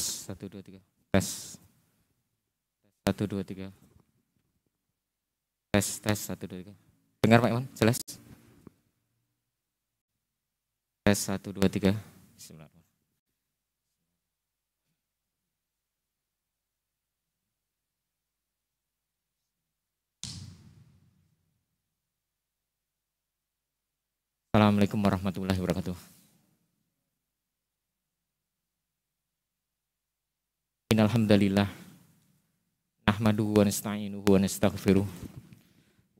Tes satu dua tiga. Tes. Satu dua tiga. Tes tes satu dua tiga. Dengar Pak Iman jelas? Tes satu dua tiga. Bismillah. Assalamualaikum warahmatullahi wabarakatuh. Alhamdulillah Nahmadu wa nasta'inuhu wa nastaghfiruh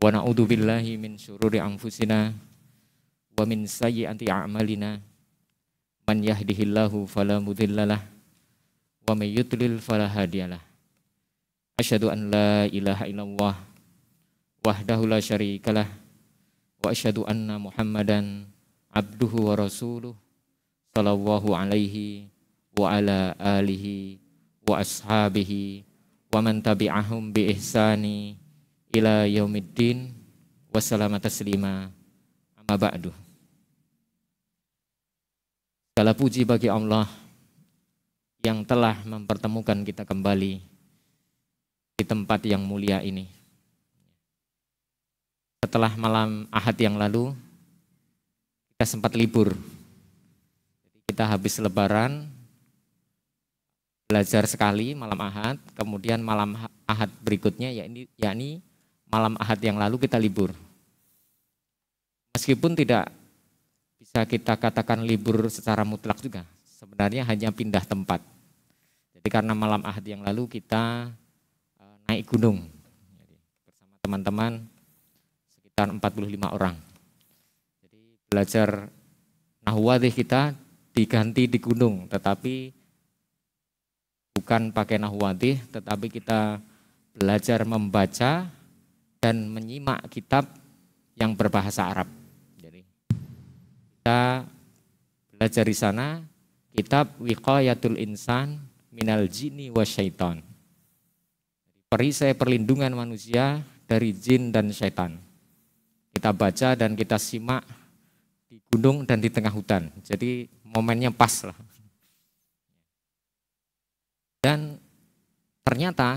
Wa na'udhu billahi min syururi anfusina Wa min sayyiati a'malina Man yahdihillahu falamudillalah Wa man yudlil falahadiyalah Asyadu an la ilaha illallah Wahdahu la syarikalah Wa asyadu anna muhammadan Abduhu wa rasuluh Sallallahu alaihi wa ala alihi wa ashabihi wa man tabi'ahum bi ihsani ila yaumiddin segala puji bagi Allah yang telah mempertemukan kita kembali di tempat yang mulia ini setelah malam ahad yang lalu kita sempat libur kita habis lebaran belajar sekali malam Ahad, kemudian malam Ahad berikutnya yakni yakni malam Ahad yang lalu kita libur. Meskipun tidak bisa kita katakan libur secara mutlak juga, sebenarnya hanya pindah tempat. Jadi karena malam Ahad yang lalu kita e, naik gunung bersama teman-teman sekitar 45 orang. Jadi belajar nahwadih kita diganti di gunung, tetapi bukan pakai nahwati, tetapi kita belajar membaca dan menyimak kitab yang berbahasa Arab. Jadi kita belajar di sana kitab Wiqayatul Insan Minal Jinni wa Syaitan. Perisai perlindungan manusia dari jin dan syaitan. Kita baca dan kita simak di gunung dan di tengah hutan. Jadi momennya pas lah. Dan ternyata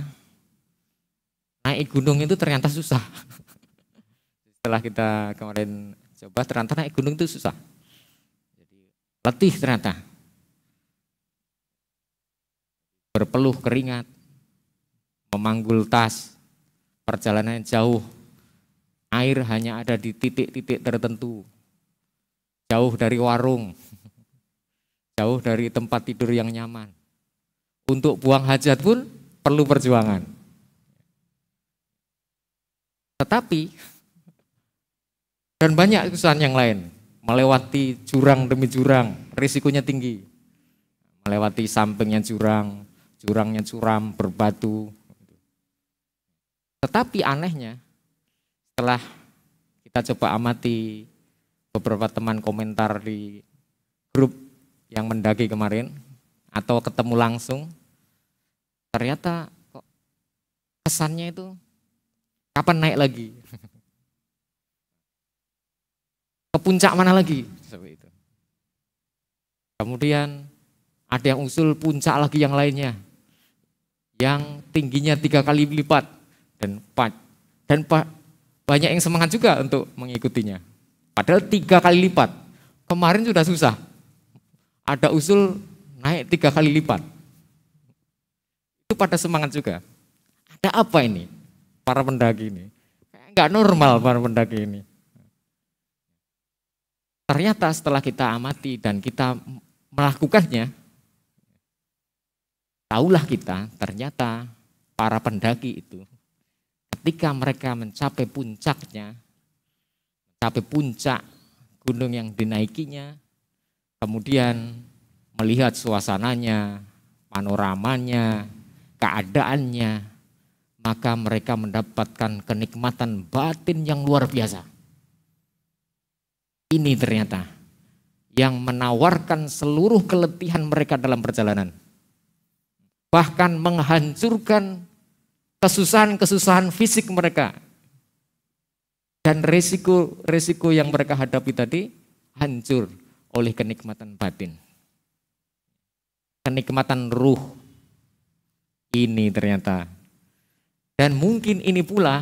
naik gunung itu ternyata susah. Setelah kita kemarin coba ternyata naik gunung itu susah. Jadi letih ternyata. Berpeluh keringat, memanggul tas, perjalanan jauh, air hanya ada di titik-titik tertentu, jauh dari warung, jauh dari tempat tidur yang nyaman. Untuk buang hajat pun perlu perjuangan. Tetapi dan banyak kesusahan yang lain, melewati jurang demi jurang, risikonya tinggi. Melewati sampingnya jurang, jurangnya curam, berbatu. Tetapi anehnya, setelah kita coba amati beberapa teman komentar di grup yang mendaki kemarin, atau ketemu langsung, ternyata kok kesannya itu kapan naik lagi? Ke puncak mana lagi? itu. Kemudian ada yang usul puncak lagi yang lainnya yang tingginya tiga kali lipat dan empat dan pa, banyak yang semangat juga untuk mengikutinya. Padahal tiga kali lipat. Kemarin sudah susah. Ada usul naik tiga kali lipat. Itu pada semangat juga. Ada apa ini? Para pendaki ini. Enggak normal para pendaki ini. Ternyata setelah kita amati dan kita melakukannya, tahulah kita ternyata para pendaki itu ketika mereka mencapai puncaknya, mencapai puncak gunung yang dinaikinya, kemudian melihat suasananya, panoramanya, keadaannya, maka mereka mendapatkan kenikmatan batin yang luar biasa. Ini ternyata yang menawarkan seluruh keletihan mereka dalam perjalanan. Bahkan menghancurkan kesusahan-kesusahan fisik mereka. Dan resiko-resiko yang mereka hadapi tadi hancur oleh kenikmatan batin kenikmatan ruh ini ternyata. Dan mungkin ini pula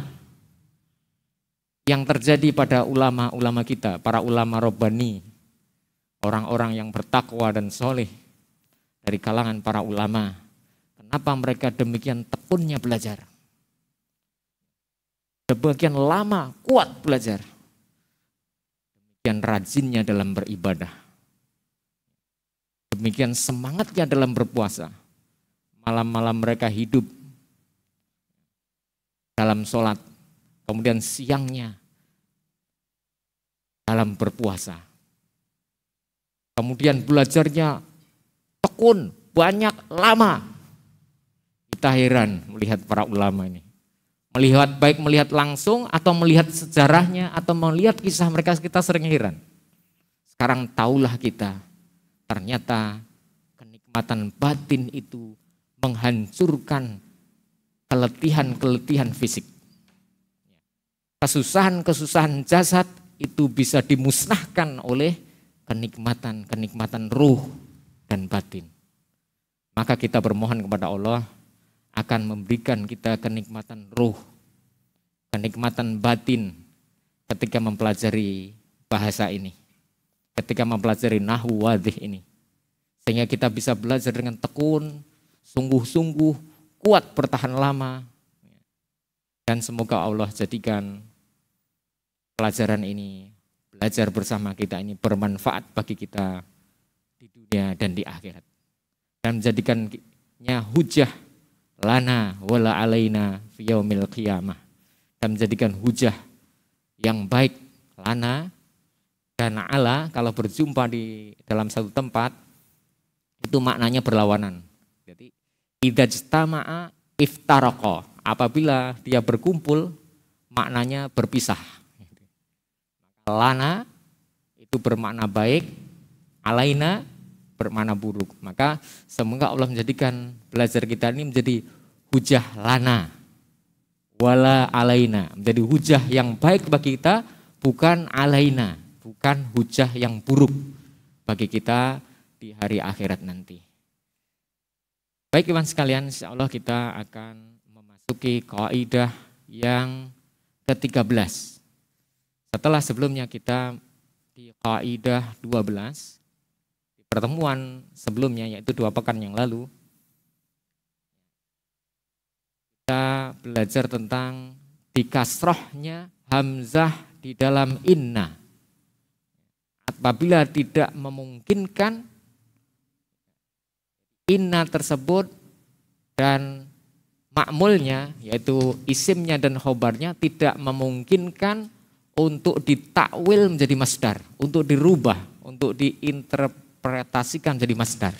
yang terjadi pada ulama-ulama kita, para ulama robbani, orang-orang yang bertakwa dan soleh dari kalangan para ulama. Kenapa mereka demikian tekunnya belajar? Demikian lama kuat belajar. Demikian rajinnya dalam beribadah Demikian semangatnya dalam berpuasa. Malam-malam mereka hidup dalam sholat. Kemudian siangnya dalam berpuasa. Kemudian belajarnya tekun, banyak, lama. Kita heran melihat para ulama ini. Melihat baik melihat langsung atau melihat sejarahnya atau melihat kisah mereka kita sering heran. Sekarang tahulah kita Ternyata kenikmatan batin itu menghancurkan keletihan-keletihan fisik. Kesusahan-kesusahan jasad itu bisa dimusnahkan oleh kenikmatan-kenikmatan ruh dan batin. Maka kita bermohon kepada Allah akan memberikan kita kenikmatan ruh, kenikmatan batin ketika mempelajari bahasa ini ketika mempelajari nahwu wadih ini. Sehingga kita bisa belajar dengan tekun, sungguh-sungguh, kuat bertahan lama. Dan semoga Allah jadikan pelajaran ini, belajar bersama kita ini bermanfaat bagi kita di dunia dan di akhirat. Dan menjadikannya hujah lana wala alaina fi qiyamah. Dan menjadikan hujah yang baik lana dan ala kalau berjumpa di dalam satu tempat itu maknanya berlawanan. Jadi idajtama'a iftaraqa. Apabila dia berkumpul maknanya berpisah. Lana itu bermakna baik, alaina bermakna buruk. Maka semoga Allah menjadikan belajar kita ini menjadi hujah lana wala alaina menjadi hujah yang baik bagi kita bukan alaina bukan hujah yang buruk bagi kita di hari akhirat nanti. Baik kawan sekalian, insya Allah kita akan memasuki kaidah yang ke-13. Setelah sebelumnya kita di kaidah 12 di pertemuan sebelumnya yaitu dua pekan yang lalu kita belajar tentang dikasrohnya hamzah di dalam inna apabila tidak memungkinkan inna tersebut dan makmulnya yaitu isimnya dan hobarnya tidak memungkinkan untuk ditakwil menjadi masdar, untuk dirubah, untuk diinterpretasikan menjadi masdar.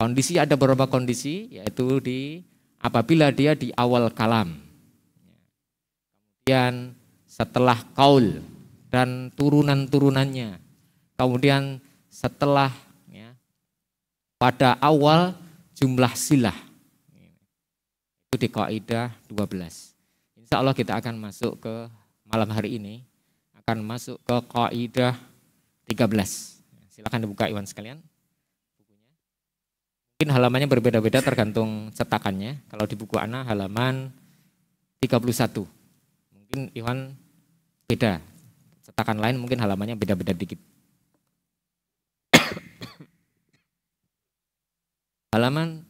Kondisi ada beberapa kondisi yaitu di apabila dia di awal kalam. Kemudian setelah kaul dan turunan-turunannya. Kemudian setelah ya, pada awal jumlah silah itu di kaidah 12. Insya Allah kita akan masuk ke malam hari ini akan masuk ke kaidah 13. Silakan dibuka Iwan sekalian Mungkin halamannya berbeda-beda tergantung cetakannya. Kalau di buku Ana halaman 31. Mungkin Iwan beda cetakan lain mungkin halamannya beda-beda dikit. Halaman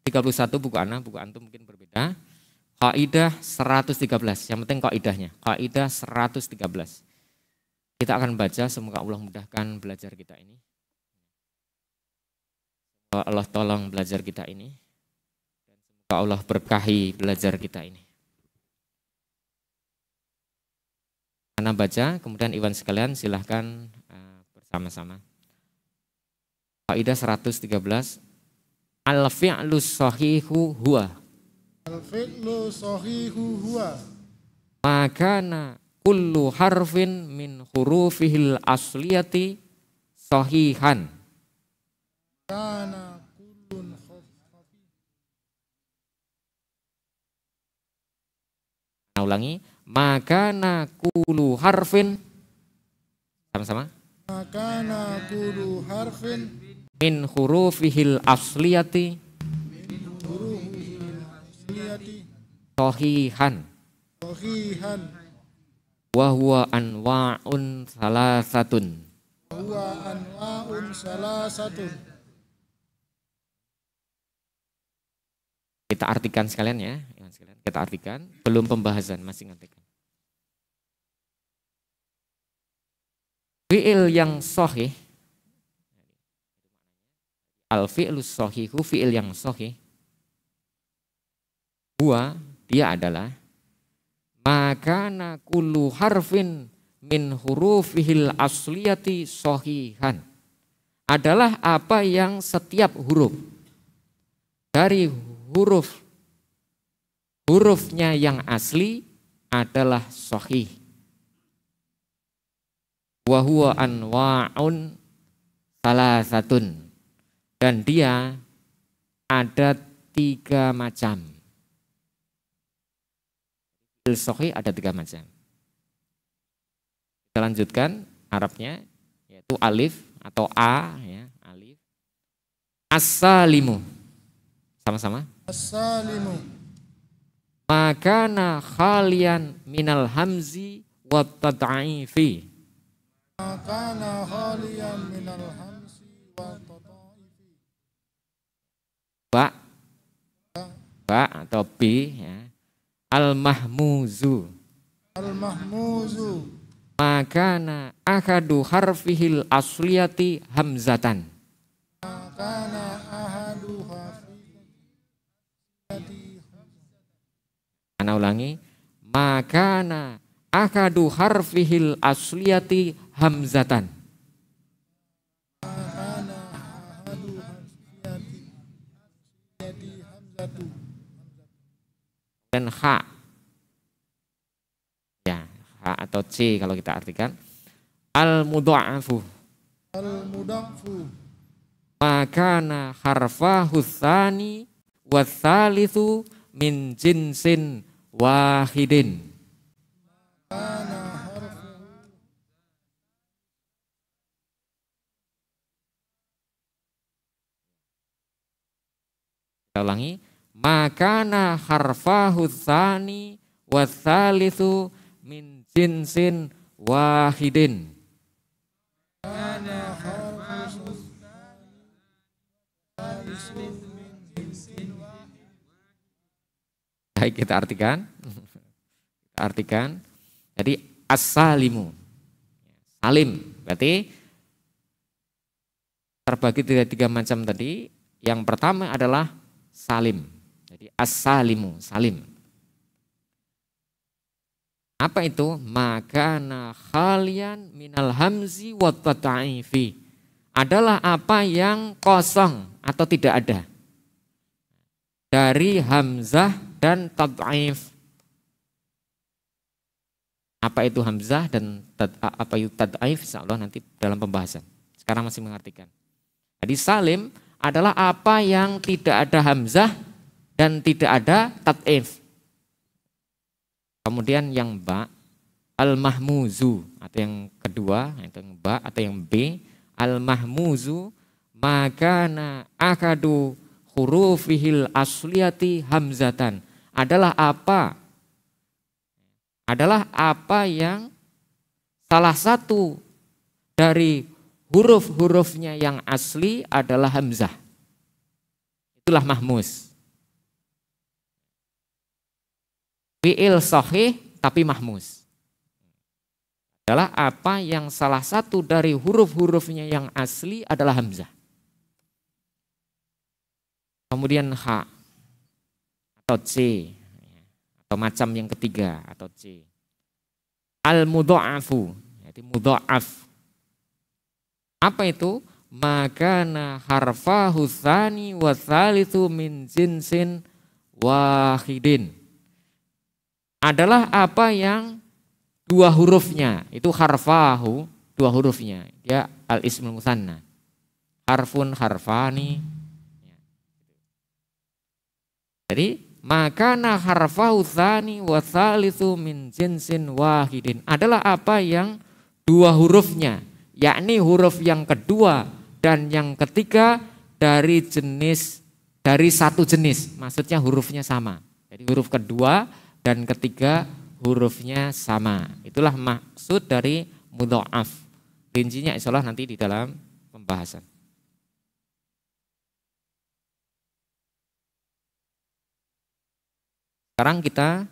31 buku Ana, buku Antum mungkin berbeda. Kaidah 113, yang penting kaidahnya. Kaidah 113. Kita akan baca, semoga Allah mudahkan belajar kita ini. Allah tolong belajar kita ini. Dan semoga Allah berkahi belajar kita ini. Ana baca, kemudian Iwan sekalian silahkan eh, bersama-sama. Faidah 113 Al-fi'lu sahihu huwa Al-fi'lu sahihu huwa Makana kullu harfin min hurufihil asliyati sahihan Makana kullun Nah, ulangi maka nakulu harfin sama-sama. Maka nakulu harfin min hurufihil asliyati min hurufihil asliyati sahihan sahihan wa huwa anwa'un salasatun huwa anwa'un salasatun kita artikan sekalian ya kita artikan belum pembahasan masih ngetik Fi'il yang sahih al-fi'lu sohihu, fi'il yang sahih huwa, dia adalah, maka kullu harfin min hurufihil asliyati sohihan, adalah apa yang setiap huruf, dari huruf hurufnya yang asli adalah sahih wa huwa anwa'un salasatun dan dia ada tiga macam filsofi ada tiga macam kita lanjutkan Arabnya yaitu alif atau a ya alif asalimu sama-sama asalimu makana khalian minal hamzi wa tad'ifi Ba Ba atau B ya. Al-mahmuzu Al-mahmuzu maka na ahadu harfihil asliyati hamzatan maka na ahadu harfihil Ana ulangi maka na ahadu harfihil asliyati hamzatan. Dan ha. Ya, ha atau c kalau kita artikan. Al mudha'afu. Al mudha'afu. na harfa husani wasalisu min jinsin wahidin. Makana Saya ulangi, makana harfahu tsani watsalitsu min jinsin wahidin. Baik kita artikan. Kita artikan. Jadi asalimu Salim berarti terbagi tiga, tiga macam tadi. Yang pertama adalah salim. Jadi as-salimu, salim. Apa itu? Maka khalian minal hamzi wa tataifi. Adalah apa yang kosong atau tidak ada. Dari hamzah dan tataif. Apa itu hamzah dan apa itu tataif? Insya Allah nanti dalam pembahasan. Sekarang masih mengartikan. Jadi salim adalah apa yang tidak ada hamzah dan tidak ada tat'if. Kemudian yang ba al-mahmuzu atau yang kedua itu yang ba atau yang b al-mahmuzu na akadu hurufihil asliyati hamzatan adalah apa adalah apa yang salah satu dari huruf-hurufnya yang asli adalah hamzah. Itulah mahmus. Fi'il sahih tapi mahmus. Adalah apa yang salah satu dari huruf-hurufnya yang asli adalah hamzah. Kemudian H atau C atau macam yang ketiga atau C. Al-mudha'afu, yaitu mudha'af apa itu? Makana harfa husani wasalisu min jinsin wahidin. Adalah apa yang dua hurufnya, itu harfahu, dua hurufnya. ya al-ismul musanna. Harfun harfani. Jadi makana harfahu husani wa itu min jinsin wahidin adalah apa yang dua hurufnya yakni huruf yang kedua dan yang ketiga dari jenis dari satu jenis, maksudnya hurufnya sama. Jadi huruf kedua dan ketiga hurufnya sama. Itulah maksud dari mudha'af. Rincinya insyaallah nanti di dalam pembahasan. Sekarang kita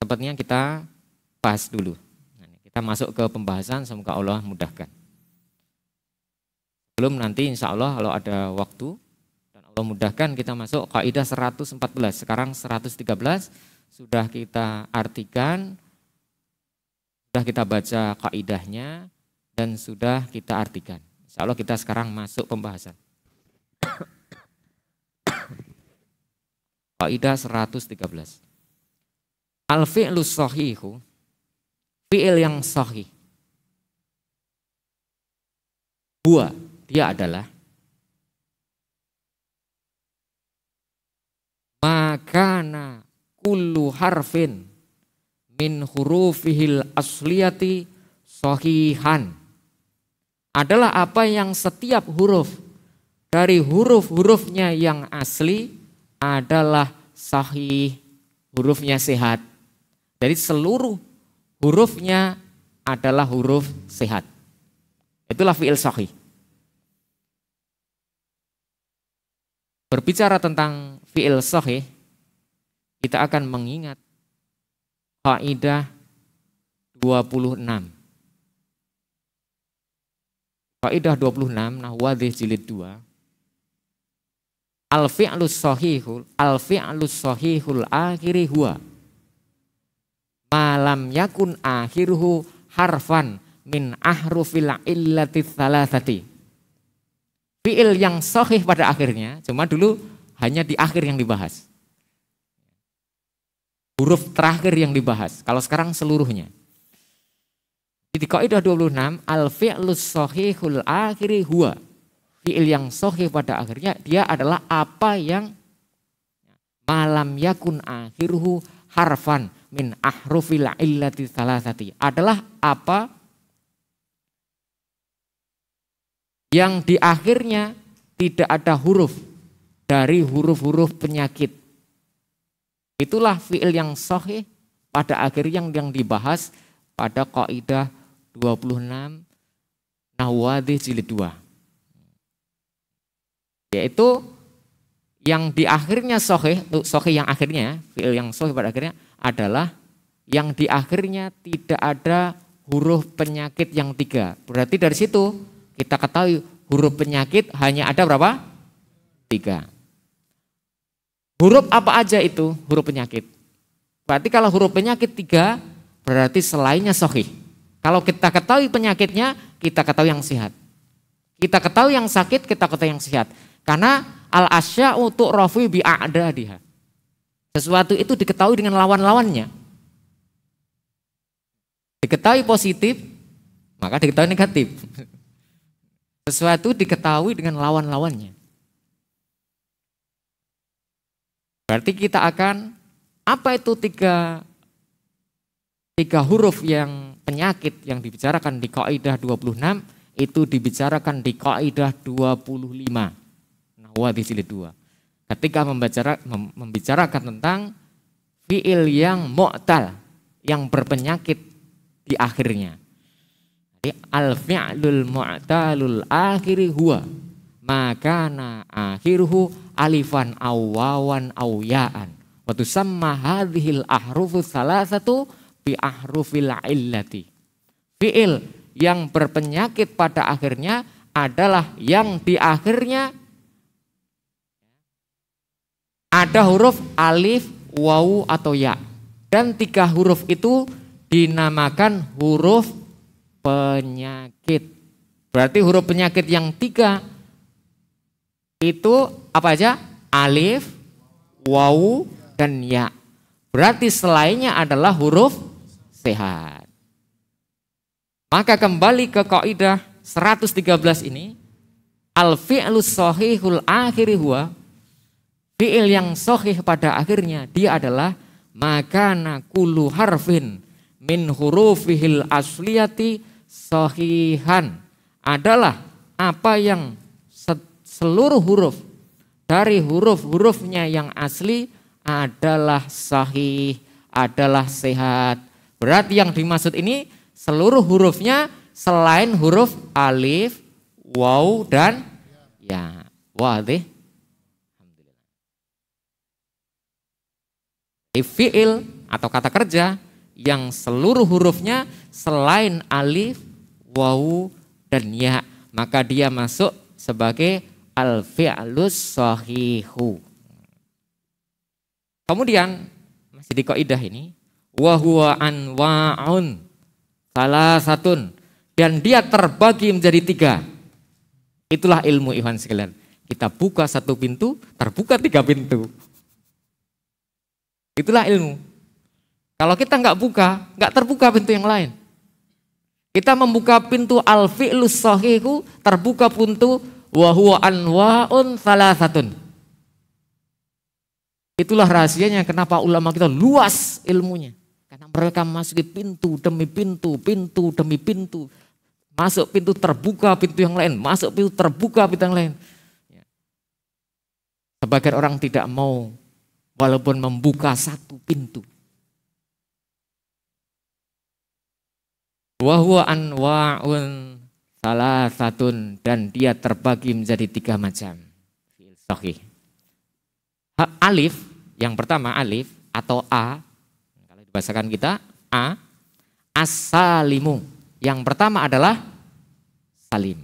sepertinya kita bahas dulu. Kita masuk ke pembahasan, semoga Allah mudahkan. Belum nanti insya Allah kalau ada waktu, dan Allah mudahkan kita masuk kaidah 114, sekarang 113, sudah kita artikan, sudah kita baca kaidahnya, dan sudah kita artikan. Insya Allah kita sekarang masuk pembahasan. Kaidah 113. Al-fi'lu sahihu fi'il yang sahih. Buah, dia adalah makana kullu harfin min hurufihil asliyati sahihan adalah apa yang setiap huruf dari huruf-hurufnya yang asli adalah sahih hurufnya sehat. Jadi seluruh hurufnya adalah huruf sehat. Itulah fi'il sahih. Berbicara tentang fi'il sahih, kita akan mengingat kaidah 26. Kaidah 26 Nahwadih jilid 2 al fi'lus sahihul al fi'lus sahihul akhiri huwa malam yakun akhiruhu harfan min ahrufil illati salasati. Fi'il yang sahih pada akhirnya, cuma dulu hanya di akhir yang dibahas. Huruf terakhir yang dibahas, kalau sekarang seluruhnya. Di kaidah 26, al fi'lus sahihul akhiri huwa. Fi'il yang sahih pada akhirnya dia adalah apa yang malam yakun akhiruhu harfan min ahrufil illati salasati adalah apa yang di akhirnya tidak ada huruf dari huruf-huruf penyakit. Itulah fiil yang sahih pada akhir yang, yang dibahas pada kaidah 26 Nahwadi jilid 2. Yaitu yang di akhirnya sohih, sohih yang akhirnya, yang sohih pada akhirnya adalah yang di akhirnya tidak ada huruf penyakit yang tiga. Berarti dari situ kita ketahui huruf penyakit hanya ada berapa? Tiga. Huruf apa aja itu huruf penyakit? Berarti kalau huruf penyakit tiga, berarti selainnya sohih. Kalau kita ketahui penyakitnya, kita ketahui yang sehat. Kita ketahui yang sakit, kita ketahui yang sehat. Karena al asya untuk rofi bi dia. Sesuatu itu diketahui dengan lawan-lawannya. Diketahui positif, maka diketahui negatif. Sesuatu diketahui dengan lawan-lawannya. Berarti kita akan apa itu tiga tiga huruf yang penyakit yang dibicarakan di kaidah 26 itu dibicarakan di kaidah 25. An-Nawawi jilid 2. Ketika membicara, membicarakan tentang fiil yang mu'tal, yang berpenyakit di akhirnya. Jadi al-fi'lul mu'talul akhiri huwa makana akhiruhu alifan awawan awyaan. Waktu sama hadhil ahrufu salah satu bi ahrufil illati. Fi'il yang berpenyakit pada akhirnya adalah yang di akhirnya ada huruf alif, wau, atau ya. Dan tiga huruf itu dinamakan huruf penyakit. Berarti huruf penyakit yang tiga itu apa aja? Alif, wau, dan ya. Berarti selainnya adalah huruf sehat. Maka kembali ke kaidah 113 ini, al-fi'lu sahihul akhiri huwa fi'il yang sohih pada akhirnya dia adalah makana kulu harfin min hurufihil asliyati sohihan adalah apa yang seluruh huruf dari huruf-hurufnya yang asli adalah sahih, adalah sehat. Berarti yang dimaksud ini seluruh hurufnya selain huruf alif, waw, dan ya. Wah, deh. fi'il atau kata kerja yang seluruh hurufnya selain alif, wawu, dan ya. Maka dia masuk sebagai al-fi'lus sahihu. Kemudian masih di kaidah ini wahwa anwaun salah satu dan dia terbagi menjadi tiga. Itulah ilmu Iwan sekalian. Kita buka satu pintu, terbuka tiga pintu. Itulah ilmu. Kalau kita nggak buka, nggak terbuka pintu yang lain. Kita membuka pintu al-fi'lus sahihu, terbuka pintu wa huwa anwa'un salasatun. Itulah rahasianya kenapa ulama kita luas ilmunya. Karena mereka masuk pintu demi pintu, pintu demi pintu. Masuk pintu terbuka, pintu yang lain. Masuk pintu terbuka, pintu yang lain. Ya. Sebagian orang tidak mau walaupun membuka satu pintu. Wahwa anwa'un salah satun dan dia terbagi menjadi tiga macam. Alif yang pertama alif atau a kalau dibahasakan kita a asalimu. yang pertama adalah salim.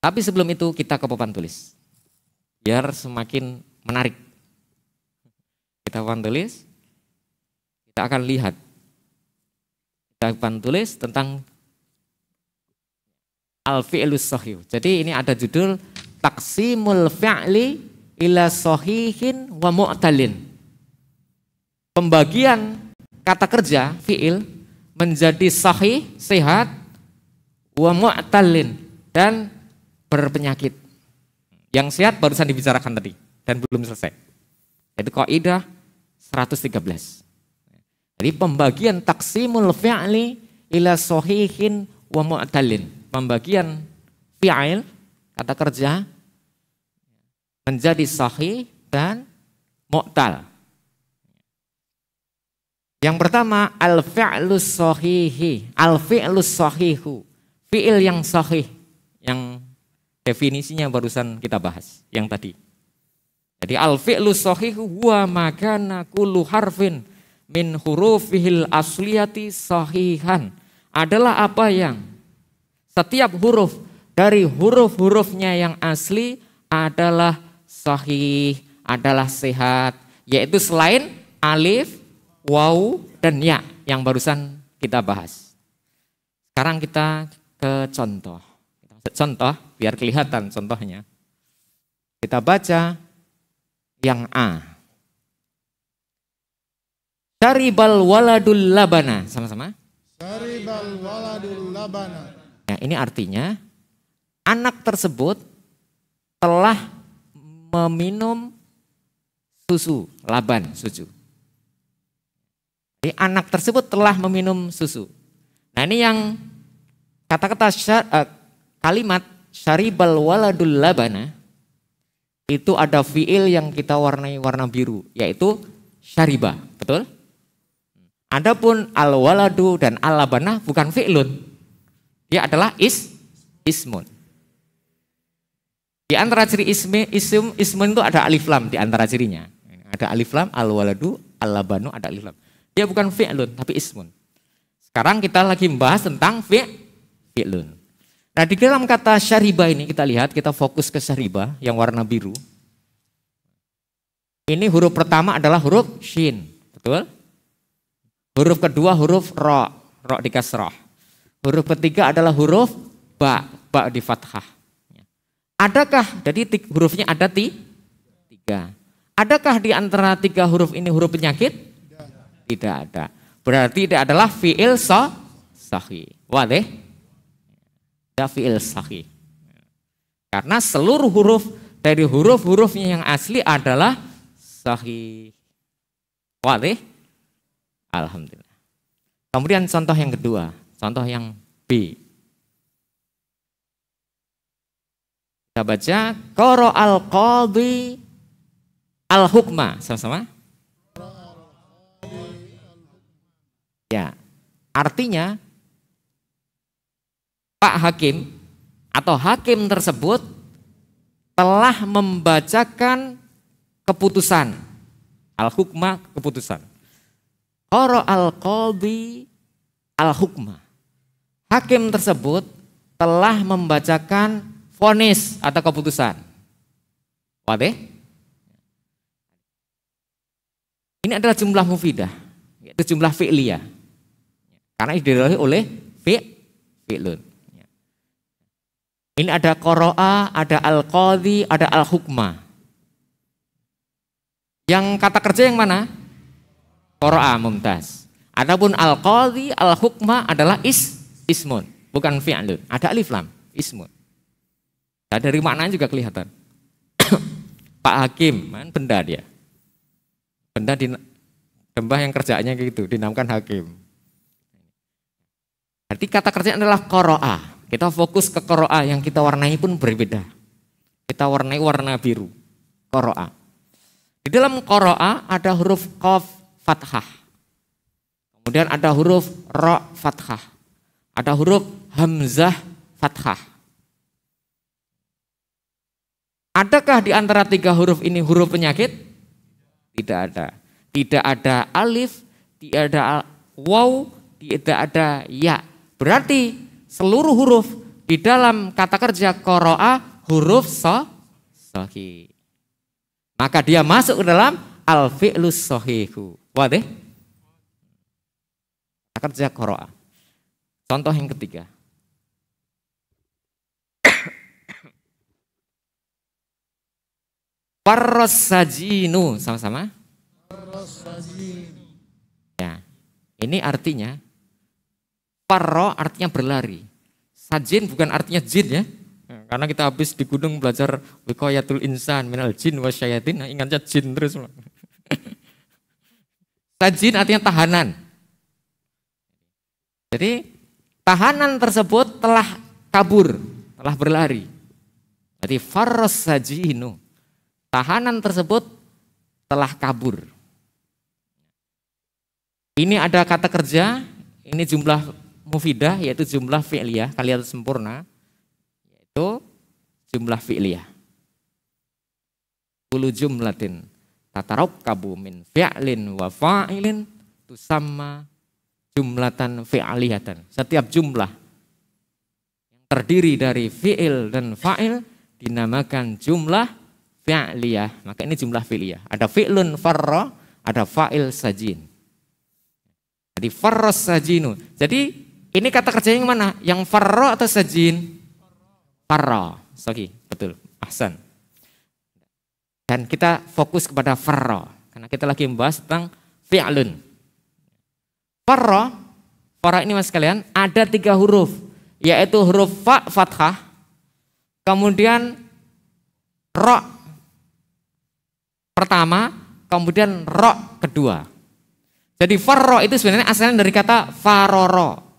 Tapi sebelum itu kita ke papan tulis. Biar semakin menarik. Kita papan tulis, kita akan lihat. Kita papan tulis tentang al-fi'lus sahih. Jadi ini ada judul taksimul fi'li ila sahihin wa mu'talin. Pembagian kata kerja fi'il menjadi sahih, sehat, wa mu'talin dan berpenyakit. Yang sehat barusan dibicarakan tadi dan belum selesai. Itu kaidah 113. Jadi pembagian taksimul fi'li ila sohihin wa mu'talin. Pembagian fi'il, kata kerja, menjadi sahih dan mu'tal. Yang pertama, al-fi'lu sahihi, al-fi'lu sahihu, fi'il yang sahih, yang Definisinya barusan kita bahas yang tadi. Jadi al-fi'lu sahih huwa magana kullu harfin min hurufihil asliyati sahihan adalah apa yang setiap huruf dari huruf-hurufnya yang asli adalah sahih, adalah sehat, yaitu selain alif, waw, dan ya yang barusan kita bahas. Sekarang kita ke contoh. Contoh biar kelihatan contohnya. Kita baca yang A. Saribal waladul labana. Sama-sama. Syaribal waladul labana. Ya, ini artinya anak tersebut telah meminum susu, laban, susu. Jadi anak tersebut telah meminum susu. Nah ini yang kata-kata eh, kalimat syaribal waladul labana itu ada fiil yang kita warnai warna biru yaitu syariba, betul? Adapun al waladu dan al labana bukan fiilun. Dia adalah is ismun. Di antara ciri ismi, ism, ismun itu ada alif lam di antara cirinya. Ada alif lam, al waladu, al labanu, ada alif lam. Dia bukan fiilun tapi ismun. Sekarang kita lagi membahas tentang fi' fiilun. Nah di dalam kata syariba ini kita lihat, kita fokus ke syariba yang warna biru. Ini huruf pertama adalah huruf shin, betul? Huruf kedua huruf ro, ro di kasroh. Huruf ketiga adalah huruf ba, ba di fathah. Adakah, jadi hurufnya ada ti, tiga. Adakah di antara tiga huruf ini huruf penyakit? Tidak, ada. Berarti tidak adalah fi'il so, sahih. Wadih? fi'il sahih. Karena seluruh huruf dari huruf-hurufnya yang asli adalah sahih. Wadih? Alhamdulillah. Kemudian contoh yang kedua, contoh yang B. Kita baca Koro al qadi al hukma sama-sama. Ya, artinya Pak Hakim atau hakim tersebut telah membacakan keputusan al-hukma keputusan. Koro al kolbi al-hukma. Hakim tersebut telah membacakan vonis atau keputusan. Wadih? Ini adalah jumlah mufidah, yaitu jumlah fi'liyah. Karena didalami oleh fi'lun. Ini ada koroa, ada al-qadhi, ada al-hukma. Yang kata kerja yang mana? Koroa mumtaz. Adapun al-qadhi, al-hukma adalah is ismun, bukan fi'lun. Ada alif lam, ismun. Nah, dari mana juga kelihatan. Pak Hakim, man, benda dia. Benda di yang kerjaannya gitu, dinamakan hakim. Berarti kata kerja adalah koroa. Kita fokus ke koroa yang kita warnai pun berbeda. Kita warnai warna biru, koroa. Di dalam koroa ada huruf kof fathah. Kemudian ada huruf ro fathah. Ada huruf hamzah fathah. Adakah di antara tiga huruf ini huruf penyakit? Tidak ada. Tidak ada alif, tidak ada waw, tidak ada ya. Berarti seluruh huruf di dalam kata kerja koroa huruf so sohi. Maka dia masuk ke dalam al-fi'lu sohihu. waduh Kata kerja koroa. Contoh yang ketiga. Parosajinu sama-sama. Ya. Ini artinya Parro artinya berlari. Sajin bukan artinya jin ya. ya. Karena kita habis di gunung belajar wikoyatul insan minal jin wa syayatin. Nah, ingatnya jin terus. Sajin artinya tahanan. Jadi tahanan tersebut telah kabur, telah berlari. Jadi faros sajinu. Tahanan tersebut telah kabur. Ini ada kata kerja, ini jumlah mufidah yaitu jumlah fi'liyah, kalian sempurna yaitu jumlah fi'liyah. Kulu jumlatin tatarok kabu min fi'lin wa fa'ilin sama jumlatan fi'liyatan. Setiap jumlah yang terdiri dari fi'il dan fa'il dinamakan jumlah fi'liyah. Maka ini jumlah fi'liyah. Ada fi'lun farra, ada fa'il sajin. Jadi farra sajinu. Jadi ini kata kerjanya yang mana? Yang farro atau sajin? Farro. Sogi, betul. Ahsan. Dan kita fokus kepada farro. Karena kita lagi membahas tentang fi'lun. Farro, farro ini mas kalian ada tiga huruf. Yaitu huruf fa fathah. Kemudian ro pertama, kemudian ro kedua. Jadi farro itu sebenarnya asalnya dari kata faroro.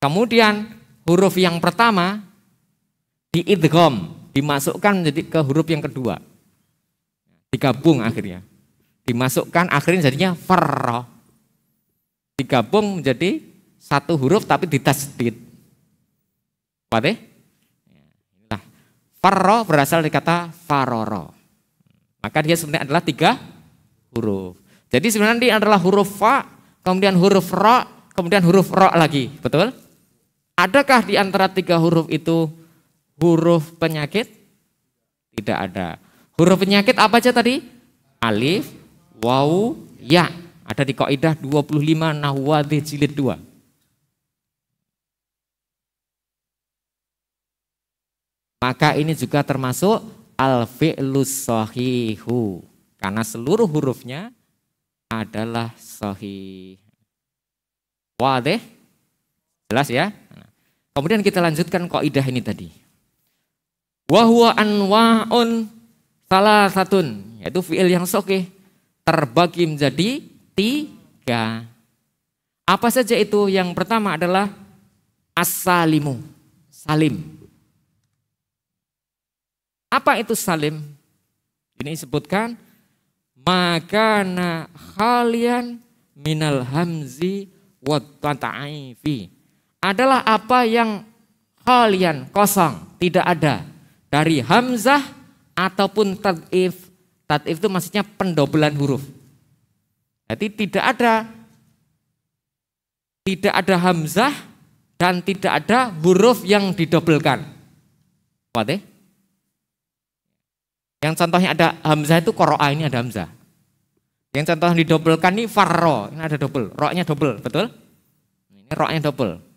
Kemudian huruf yang pertama di idgham dimasukkan menjadi ke huruf yang kedua. Digabung akhirnya. Dimasukkan akhirnya jadinya farro. Digabung menjadi satu huruf tapi ditasdid. Pade? Nah, farro berasal dari kata faroro. Maka dia sebenarnya adalah tiga huruf. Jadi sebenarnya dia adalah huruf fa, kemudian huruf ro, kemudian huruf ro lagi, betul? Adakah di antara tiga huruf itu huruf penyakit? Tidak ada. Huruf penyakit apa aja tadi? Alif, waw, ya. Ada di kaidah 25 Nahwadi jilid 2. Maka ini juga termasuk al-fi'lus sahihu. Karena seluruh hurufnya adalah sahih. Wadih? Jelas ya? Kemudian kita lanjutkan kaidah ini tadi. Wahwa anwaun salah satun, yaitu fiil yang soke terbagi menjadi tiga. Apa saja itu? Yang pertama adalah asalimu, salim. Apa itu salim? Ini disebutkan maka na khalian minal hamzi wa ta'aifi adalah apa yang kalian kosong, tidak ada. Dari hamzah ataupun tad'if. Tad'if itu maksudnya pendobelan huruf. Jadi tidak ada tidak ada hamzah dan tidak ada huruf yang didobelkan. Apa ya? deh? Yang contohnya ada hamzah itu koroa ini ada hamzah. Yang contohnya didobelkan ini farro, ini ada double, roknya double, betul? Ini roknya double.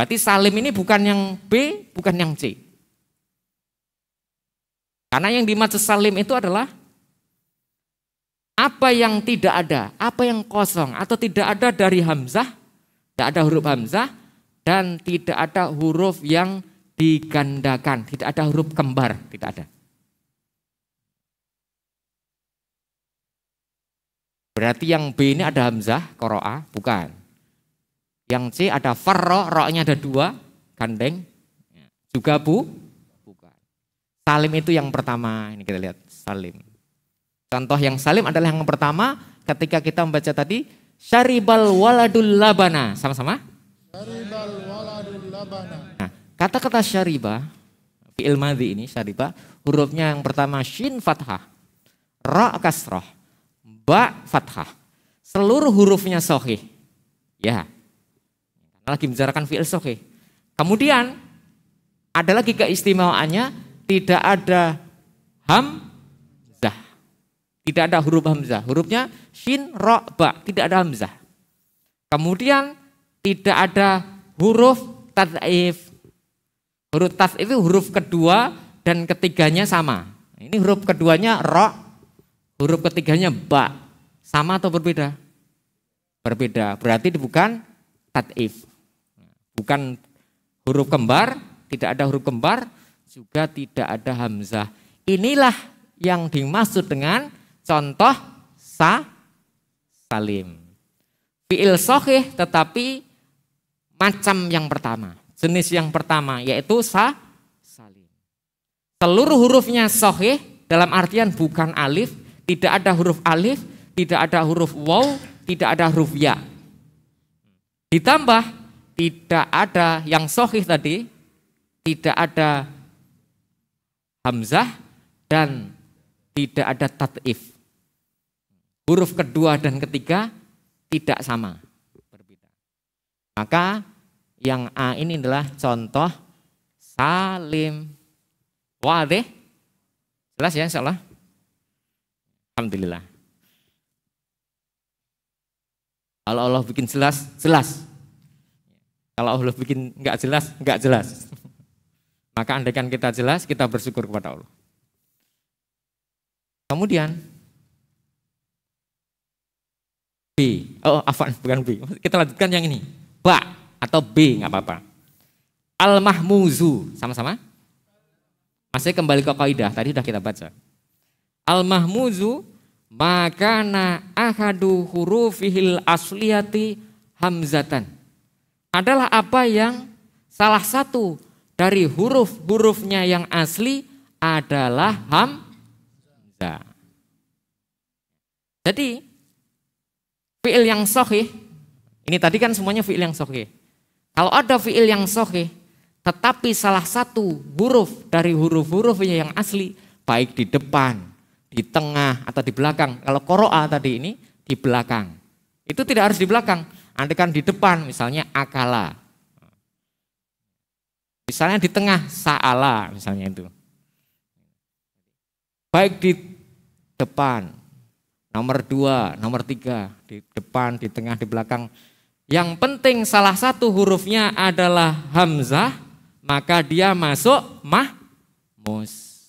Berarti salim ini bukan yang B, bukan yang C. Karena yang dimaksud salim itu adalah apa yang tidak ada, apa yang kosong atau tidak ada dari hamzah, tidak ada huruf hamzah dan tidak ada huruf yang digandakan, tidak ada huruf kembar, tidak ada. Berarti yang B ini ada hamzah, koroa, bukan. Yang C ada farro, roknya ada dua, gandeng. Ya. Juga bu, bukan. Salim itu yang pertama, ini kita lihat salim. Contoh yang salim adalah yang pertama ketika kita membaca tadi syaribal waladul labana. Sama-sama? Syaribal waladul labana. Nah, kata-kata syariba, fi'il madhi ini syariba, hurufnya yang pertama shin fathah, ra kasroh, ba fathah. Seluruh hurufnya sohih. Ya, lagi membicarakan fi'il sohe. Kemudian ada lagi keistimewaannya tidak ada hamzah. Tidak ada huruf hamzah. Hurufnya shin, ro, ba. Tidak ada hamzah. Kemudian tidak ada huruf tad'if. Huruf tad'if itu huruf kedua dan ketiganya sama. Ini huruf keduanya ro, huruf ketiganya ba. Sama atau berbeda? Berbeda. Berarti bukan tad'if bukan huruf kembar, tidak ada huruf kembar, juga tidak ada hamzah. Inilah yang dimaksud dengan contoh sa salim. Fi'il sohih tetapi macam yang pertama, jenis yang pertama yaitu sa salim. Seluruh hurufnya sohih dalam artian bukan alif, tidak ada huruf alif, tidak ada huruf waw, tidak ada huruf ya. Ditambah tidak ada yang sohih tadi, tidak ada hamzah dan tidak ada tat'if. Huruf kedua dan ketiga tidak sama, berbeda. Maka yang A ini adalah contoh salim. Wadih? Jelas ya insya Allah? Alhamdulillah. Kalau Allah bikin jelas, jelas. Kalau Allah bikin nggak jelas, nggak jelas. Maka andaikan kita jelas, kita bersyukur kepada Allah. Kemudian B, oh afan bukan B. Kita lanjutkan yang ini. Ba atau B nggak apa-apa. Al mahmuzu sama-sama. Masih kembali ke kaidah tadi sudah kita baca. Al mahmuzu maka na ahadu hurufihil asliyati hamzatan adalah apa yang salah satu dari huruf-hurufnya yang asli adalah ham, Jadi fiil yang sohih, ini tadi kan semuanya fiil yang sohih. Kalau ada fiil yang sohih, tetapi salah satu huruf dari huruf-hurufnya yang asli, baik di depan, di tengah, atau di belakang. Kalau koroa tadi ini, di belakang. Itu tidak harus di belakang andekan di depan misalnya akala. Misalnya di tengah saala misalnya itu. Baik di depan, nomor dua, nomor tiga, di depan, di tengah, di belakang. Yang penting salah satu hurufnya adalah hamzah, maka dia masuk mahmus.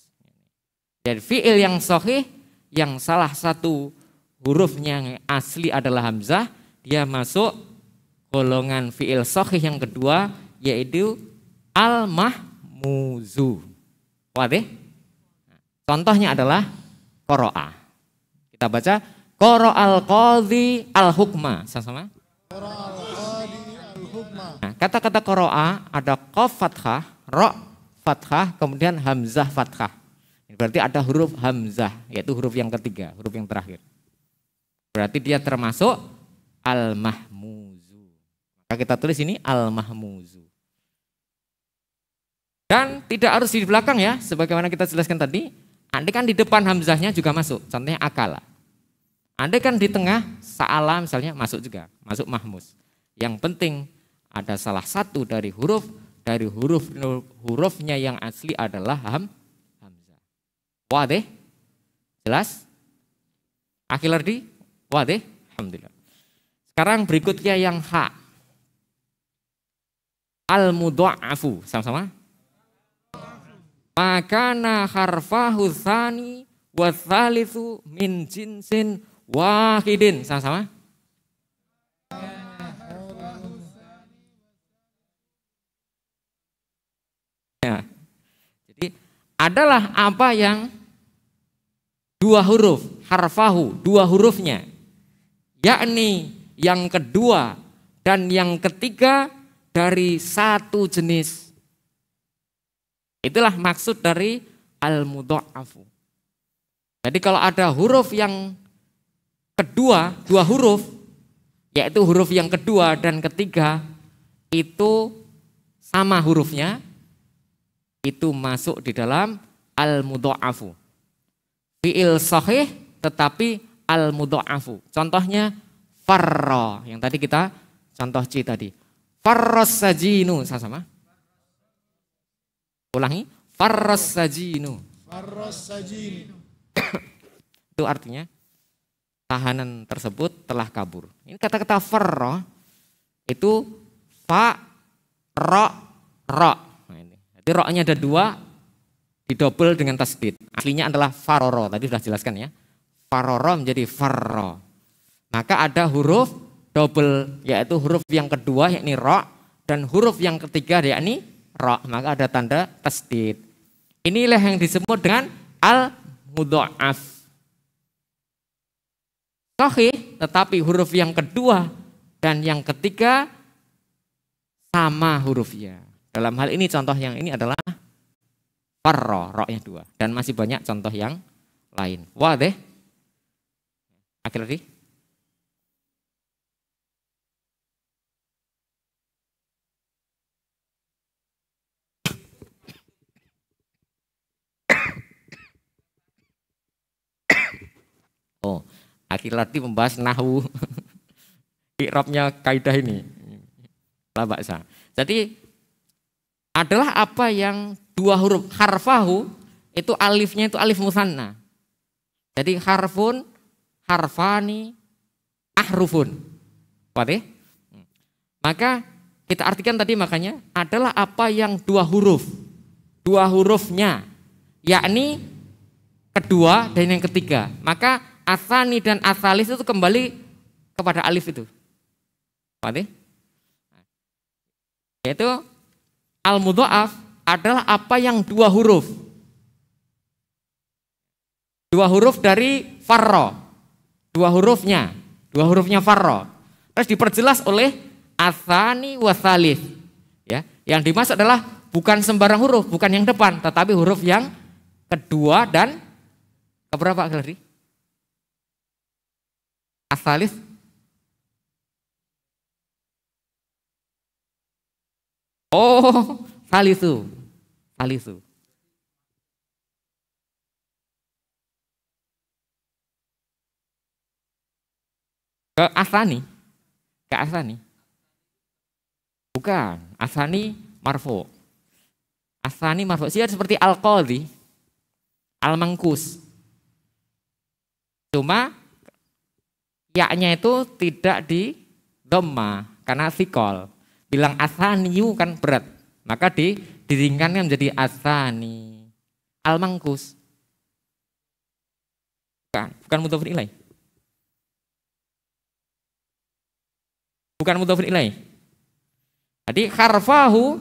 Jadi fiil yang sohih, yang salah satu hurufnya yang asli adalah hamzah, dia masuk golongan fiil sahih yang kedua yaitu al mahmuzu. Wadih? Ya? Contohnya adalah qiraah. Kita baca Koro al qadhi al hukma sama-sama. Koro qadhi al hukma. Nah, kata-kata koroa ada qaf fathah, ra fathah, kemudian hamzah fathah. Berarti ada huruf hamzah, yaitu huruf yang ketiga, huruf yang terakhir. Berarti dia termasuk al-mahmuzu. Maka kita tulis ini al-mahmuzu. Dan tidak harus di belakang ya, sebagaimana kita jelaskan tadi, andai kan di depan hamzahnya juga masuk, contohnya akala. Andai kan di tengah saala misalnya masuk juga, masuk mahmuz. Yang penting ada salah satu dari huruf dari huruf hurufnya yang asli adalah ham hamzah. deh, Jelas? Akhil Ardi? deh, Alhamdulillah. Sekarang berikutnya yang H. Al-mudha'afu. Sama-sama. Makana harfahu thani wa thalithu min jinsin wahidin. Sama-sama. Ya. Jadi adalah apa yang dua huruf, harfahu, dua hurufnya. Yakni yang kedua dan yang ketiga dari satu jenis. Itulah maksud dari al-mudha'afu. Jadi kalau ada huruf yang kedua, dua huruf, yaitu huruf yang kedua dan ketiga, itu sama hurufnya, itu masuk di dalam al-mudha'afu. Fi'il sahih tetapi al-mudha'afu. Contohnya farro yang tadi kita contoh c tadi farros sajinu sama-sama ulangi farros sajinu farros sajinu itu artinya tahanan tersebut telah kabur ini kata-kata farro itu fa ro ro nah, ini. jadi rohnya ada dua didobel dengan tasdid aslinya adalah faroro tadi sudah jelaskan ya faroro menjadi farro maka ada huruf double yaitu huruf yang kedua yakni ro dan huruf yang ketiga yakni ro. Maka ada tanda tasdid. Inilah yang disebut dengan al mudhaaf. Sahih, tetapi huruf yang kedua dan yang ketiga sama hurufnya. Dalam hal ini contoh yang ini adalah farro, yang dua. Dan masih banyak contoh yang lain. Wah deh. Akhir Oh, lati membahas nahwu. ikrobnya kaidah ini. Labaksa. Jadi adalah apa yang dua huruf harfahu itu alifnya itu alif musanna. Jadi harfun, harfani, ahrufun. Paham ya? Maka kita artikan tadi makanya adalah apa yang dua huruf. Dua hurufnya yakni kedua dan yang ketiga. Maka asani dan asalis itu kembali kepada alif itu. Berarti yaitu al mudhaaf adalah apa yang dua huruf. Dua huruf dari farro. Dua hurufnya, dua hurufnya farro. Terus diperjelas oleh asani wasalif. Ya, yang dimaksud adalah bukan sembarang huruf, bukan yang depan, tetapi huruf yang kedua dan keberapa Hilary? Asalis? Oh, salisu. Salisu. Ke Asani. Ke Asani. Bukan, Asani marfo. Asani marfo. sih seperti al-qadhi. Al-mangkus. Cuma ya-nya itu tidak di doma karena sikol. Bilang asaniu kan berat, maka di diringkannya kan menjadi asani. Almangkus. Bukan, bukan mudhafir ilai. Bukan mudhafir ilai. Jadi harfahu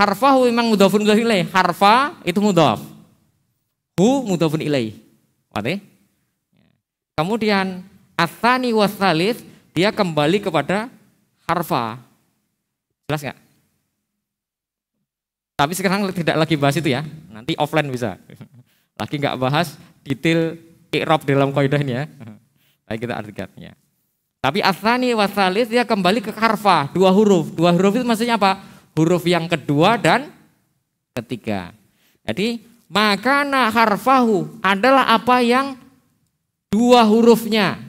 harfahu memang mudhafun mudhafir ilai. Harfa itu mudhaf. Hu mudhafun ilai. Oke. Kemudian Asani wasalis dia kembali kepada harfa. Jelas nggak? Tapi sekarang tidak lagi bahas itu ya. Nanti offline bisa. Lagi nggak bahas detail ikrob dalam kaidah ini ya. Baik kita artikannya. Tapi asani wasalis dia kembali ke harfa, dua huruf. Dua huruf itu maksudnya apa? Huruf yang kedua dan ketiga. Jadi makana harfahu adalah apa yang dua hurufnya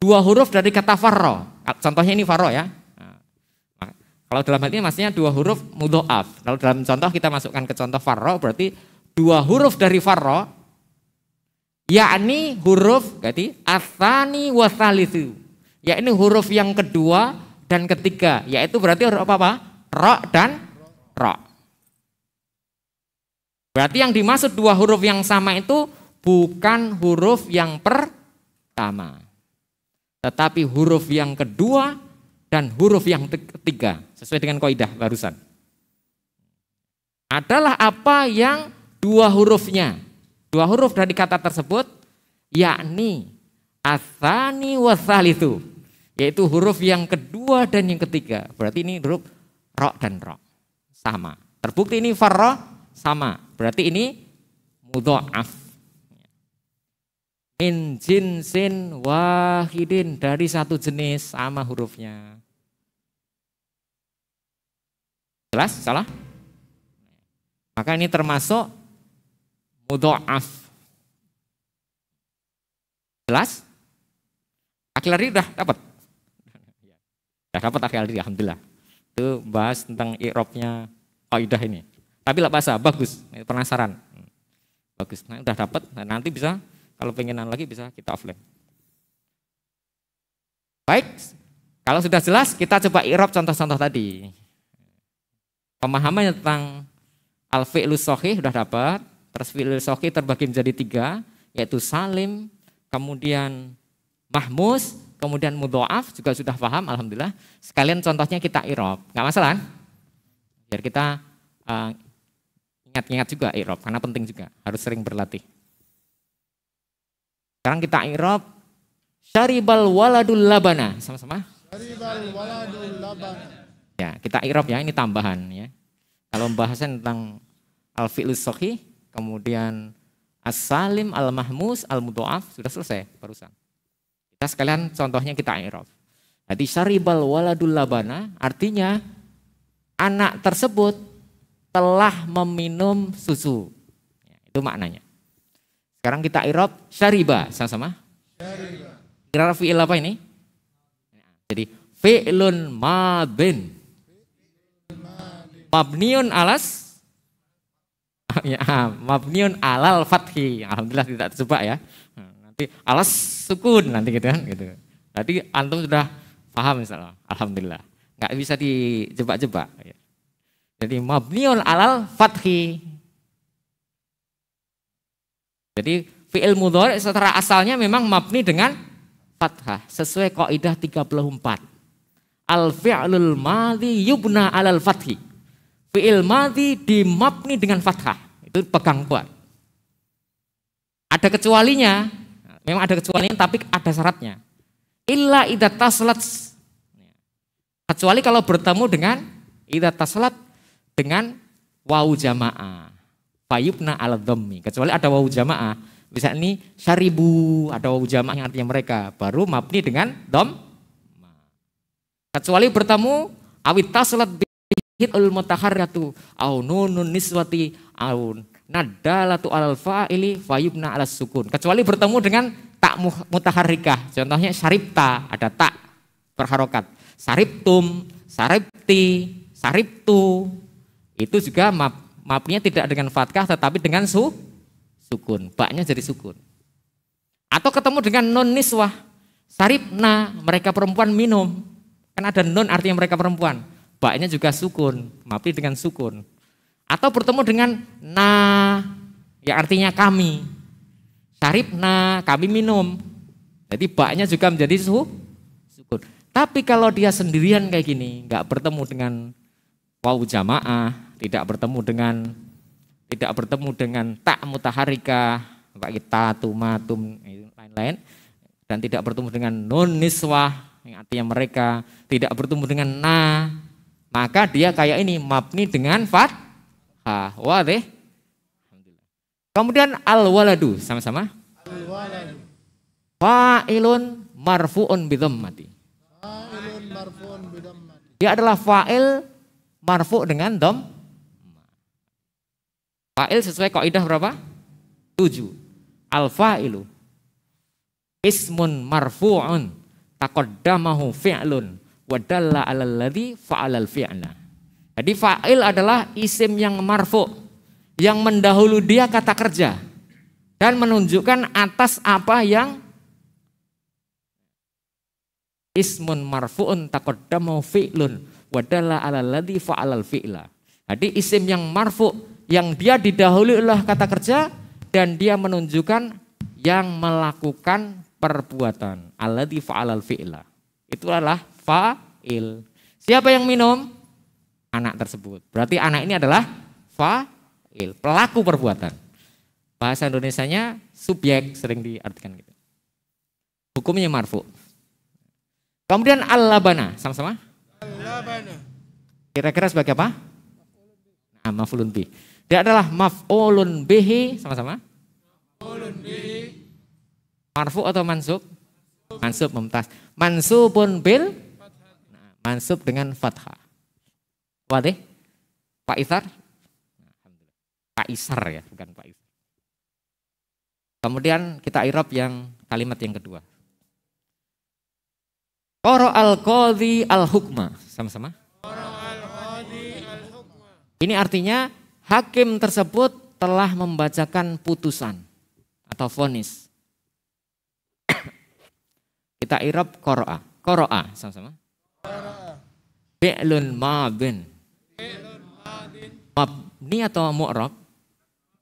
dua huruf dari kata farro. Contohnya ini farro ya. Nah, kalau dalam hal ini maksudnya dua huruf mudhoaf. Kalau dalam contoh kita masukkan ke contoh farro berarti dua huruf dari farro yakni huruf berarti asani wasalisu yakni huruf yang kedua dan ketiga yaitu berarti huruf apa apa ro dan ro berarti yang dimaksud dua huruf yang sama itu bukan huruf yang pertama tetapi huruf yang kedua dan huruf yang ketiga sesuai dengan kaidah barusan adalah apa yang dua hurufnya dua huruf dari kata tersebut yakni asani itu yaitu huruf yang kedua dan yang ketiga berarti ini huruf rok dan rok sama terbukti ini farro sama berarti ini mudho'af min jinsin wahidin dari satu jenis sama hurufnya. Jelas? Salah? Maka ini termasuk mudhaaf. Jelas? Akhlari udah dapat? ya dapat akhlari, Alhamdulillah. Itu bahas tentang i'robnya kaidah ini. Tapi lah bahasa, bagus, penasaran. Bagus, nah, udah dapat, nah, nanti bisa kalau pengenan lagi bisa kita offline. Baik, kalau sudah jelas kita coba irob contoh-contoh tadi. Pemahamannya tentang al-fi'lu sohih sudah dapat, terus fi'lu sohih terbagi menjadi tiga, yaitu salim, kemudian mahmus, kemudian mudhaaf juga sudah paham alhamdulillah. Sekalian contohnya kita irob, nggak masalah kan? biar kita eh, ingat-ingat uh, ingat -ingat juga irob karena penting juga harus sering berlatih. Sekarang kita i'rab syaribal waladul labana. Sama-sama. Syaribal waladul labana. Ya, kita i'rab ya, ini tambahan ya. Kalau pembahasan tentang al sohi kemudian as-salim, al-mahmus, al sudah selesai barusan. Kita sekalian contohnya kita i'rab. Jadi syaribal waladul labana artinya anak tersebut telah meminum susu. Ya, itu maknanya. Sekarang kita irot syariba sama-sama. Kira fi'il apa ini? Jadi fi'lun madin. Mabniun alas ya, mabniun alal fathi. Alhamdulillah tidak coba ya. Nanti alas sukun nanti gitu kan gitu. Berarti antum sudah paham misalnya. Alhamdulillah. Enggak bisa dijebak-jebak. Jadi mabniun alal fathi jadi fi'il mudhari secara asalnya memang mabni dengan fathah sesuai kaidah 34. Al fi'lul madhi yubna alal fathi. Fi'il madhi dimabni dengan fathah. Itu pegang buat. Ada kecualinya, memang ada kecualinya tapi ada syaratnya. Illa idza taslat kecuali kalau bertemu dengan idza taslat dengan wau jamaah. Fayubna al dhammi. Kecuali ada wawu jamaah. Bisa ini syaribu, ada wawu jamaah yang artinya mereka. Baru mabni dengan dom. Kecuali bertemu awit taslat bihil mutaharratu au nunun niswati au nadalatu al fa'ili fayubna al sukun. Kecuali bertemu dengan tak mutaharrikah. Contohnya syaribta, ada tak perharokat. Sariptum, saripti, sariptu. Itu juga mabni Maafnya tidak dengan fatkah tetapi dengan su sukun. Baknya jadi sukun. Atau ketemu dengan non niswah. Saribna, mereka perempuan minum. Kan ada non artinya mereka perempuan. Baknya juga sukun, Maafnya dengan sukun. Atau bertemu dengan na, ya artinya kami. Saribna, kami minum. Jadi baknya juga menjadi su, sukun. Tapi kalau dia sendirian kayak gini, nggak bertemu dengan wau jamaah, tidak bertemu dengan tidak bertemu dengan tak mutaharika kita tumatum eh, lain-lain dan tidak bertemu dengan non niswah yang artinya mereka tidak bertemu dengan na maka dia kayak ini mabni dengan fat ha wadih kemudian al waladu sama-sama al waladu fa'ilun marfu'un bidom fa'ilun marfu'un dia adalah fa'il marfu' dengan dom Fa'il sesuai kaidah berapa? 7. Al-fa'ilu ismun marfu'un taqaddamahu fi'lun wa dalla 'alal ladzi fa'alal fi'la. Jadi fa'il adalah isim yang marfu yang mendahulu dia kata kerja dan menunjukkan atas apa yang ismun marfu'un taqaddamahu fi'lun wa dalla 'alal ladzi fa'alal fi'la. Jadi isim yang marfu' yang dia didahului oleh kata kerja dan dia menunjukkan yang melakukan perbuatan. Alladhi fa'alal fi'la. Itu adalah fa'il. Siapa yang minum? Anak tersebut. Berarti anak ini adalah fa'il, pelaku perbuatan. Bahasa Indonesianya subjek sering diartikan gitu. Hukumnya marfu. Kemudian al-labana, sama-sama? Al-labana. Kira-kira sebagai apa? Nah, mafulun bih. Dia adalah maf'ulun bihi sama-sama. Marfu atau mansub? Mansub mumtaz. Mansubun bil nah, mansub dengan fathah. Wadih? Pak Isar? Pak Isar ya, bukan Pak Isar. Kemudian kita irab yang kalimat yang kedua. Koro al qadhi al hukma sama-sama. Ini artinya hakim tersebut telah membacakan putusan atau vonis. Kita irab koroa. Koroa sama-sama. Bi'lun ma'bin. Mabni atau mu'rob?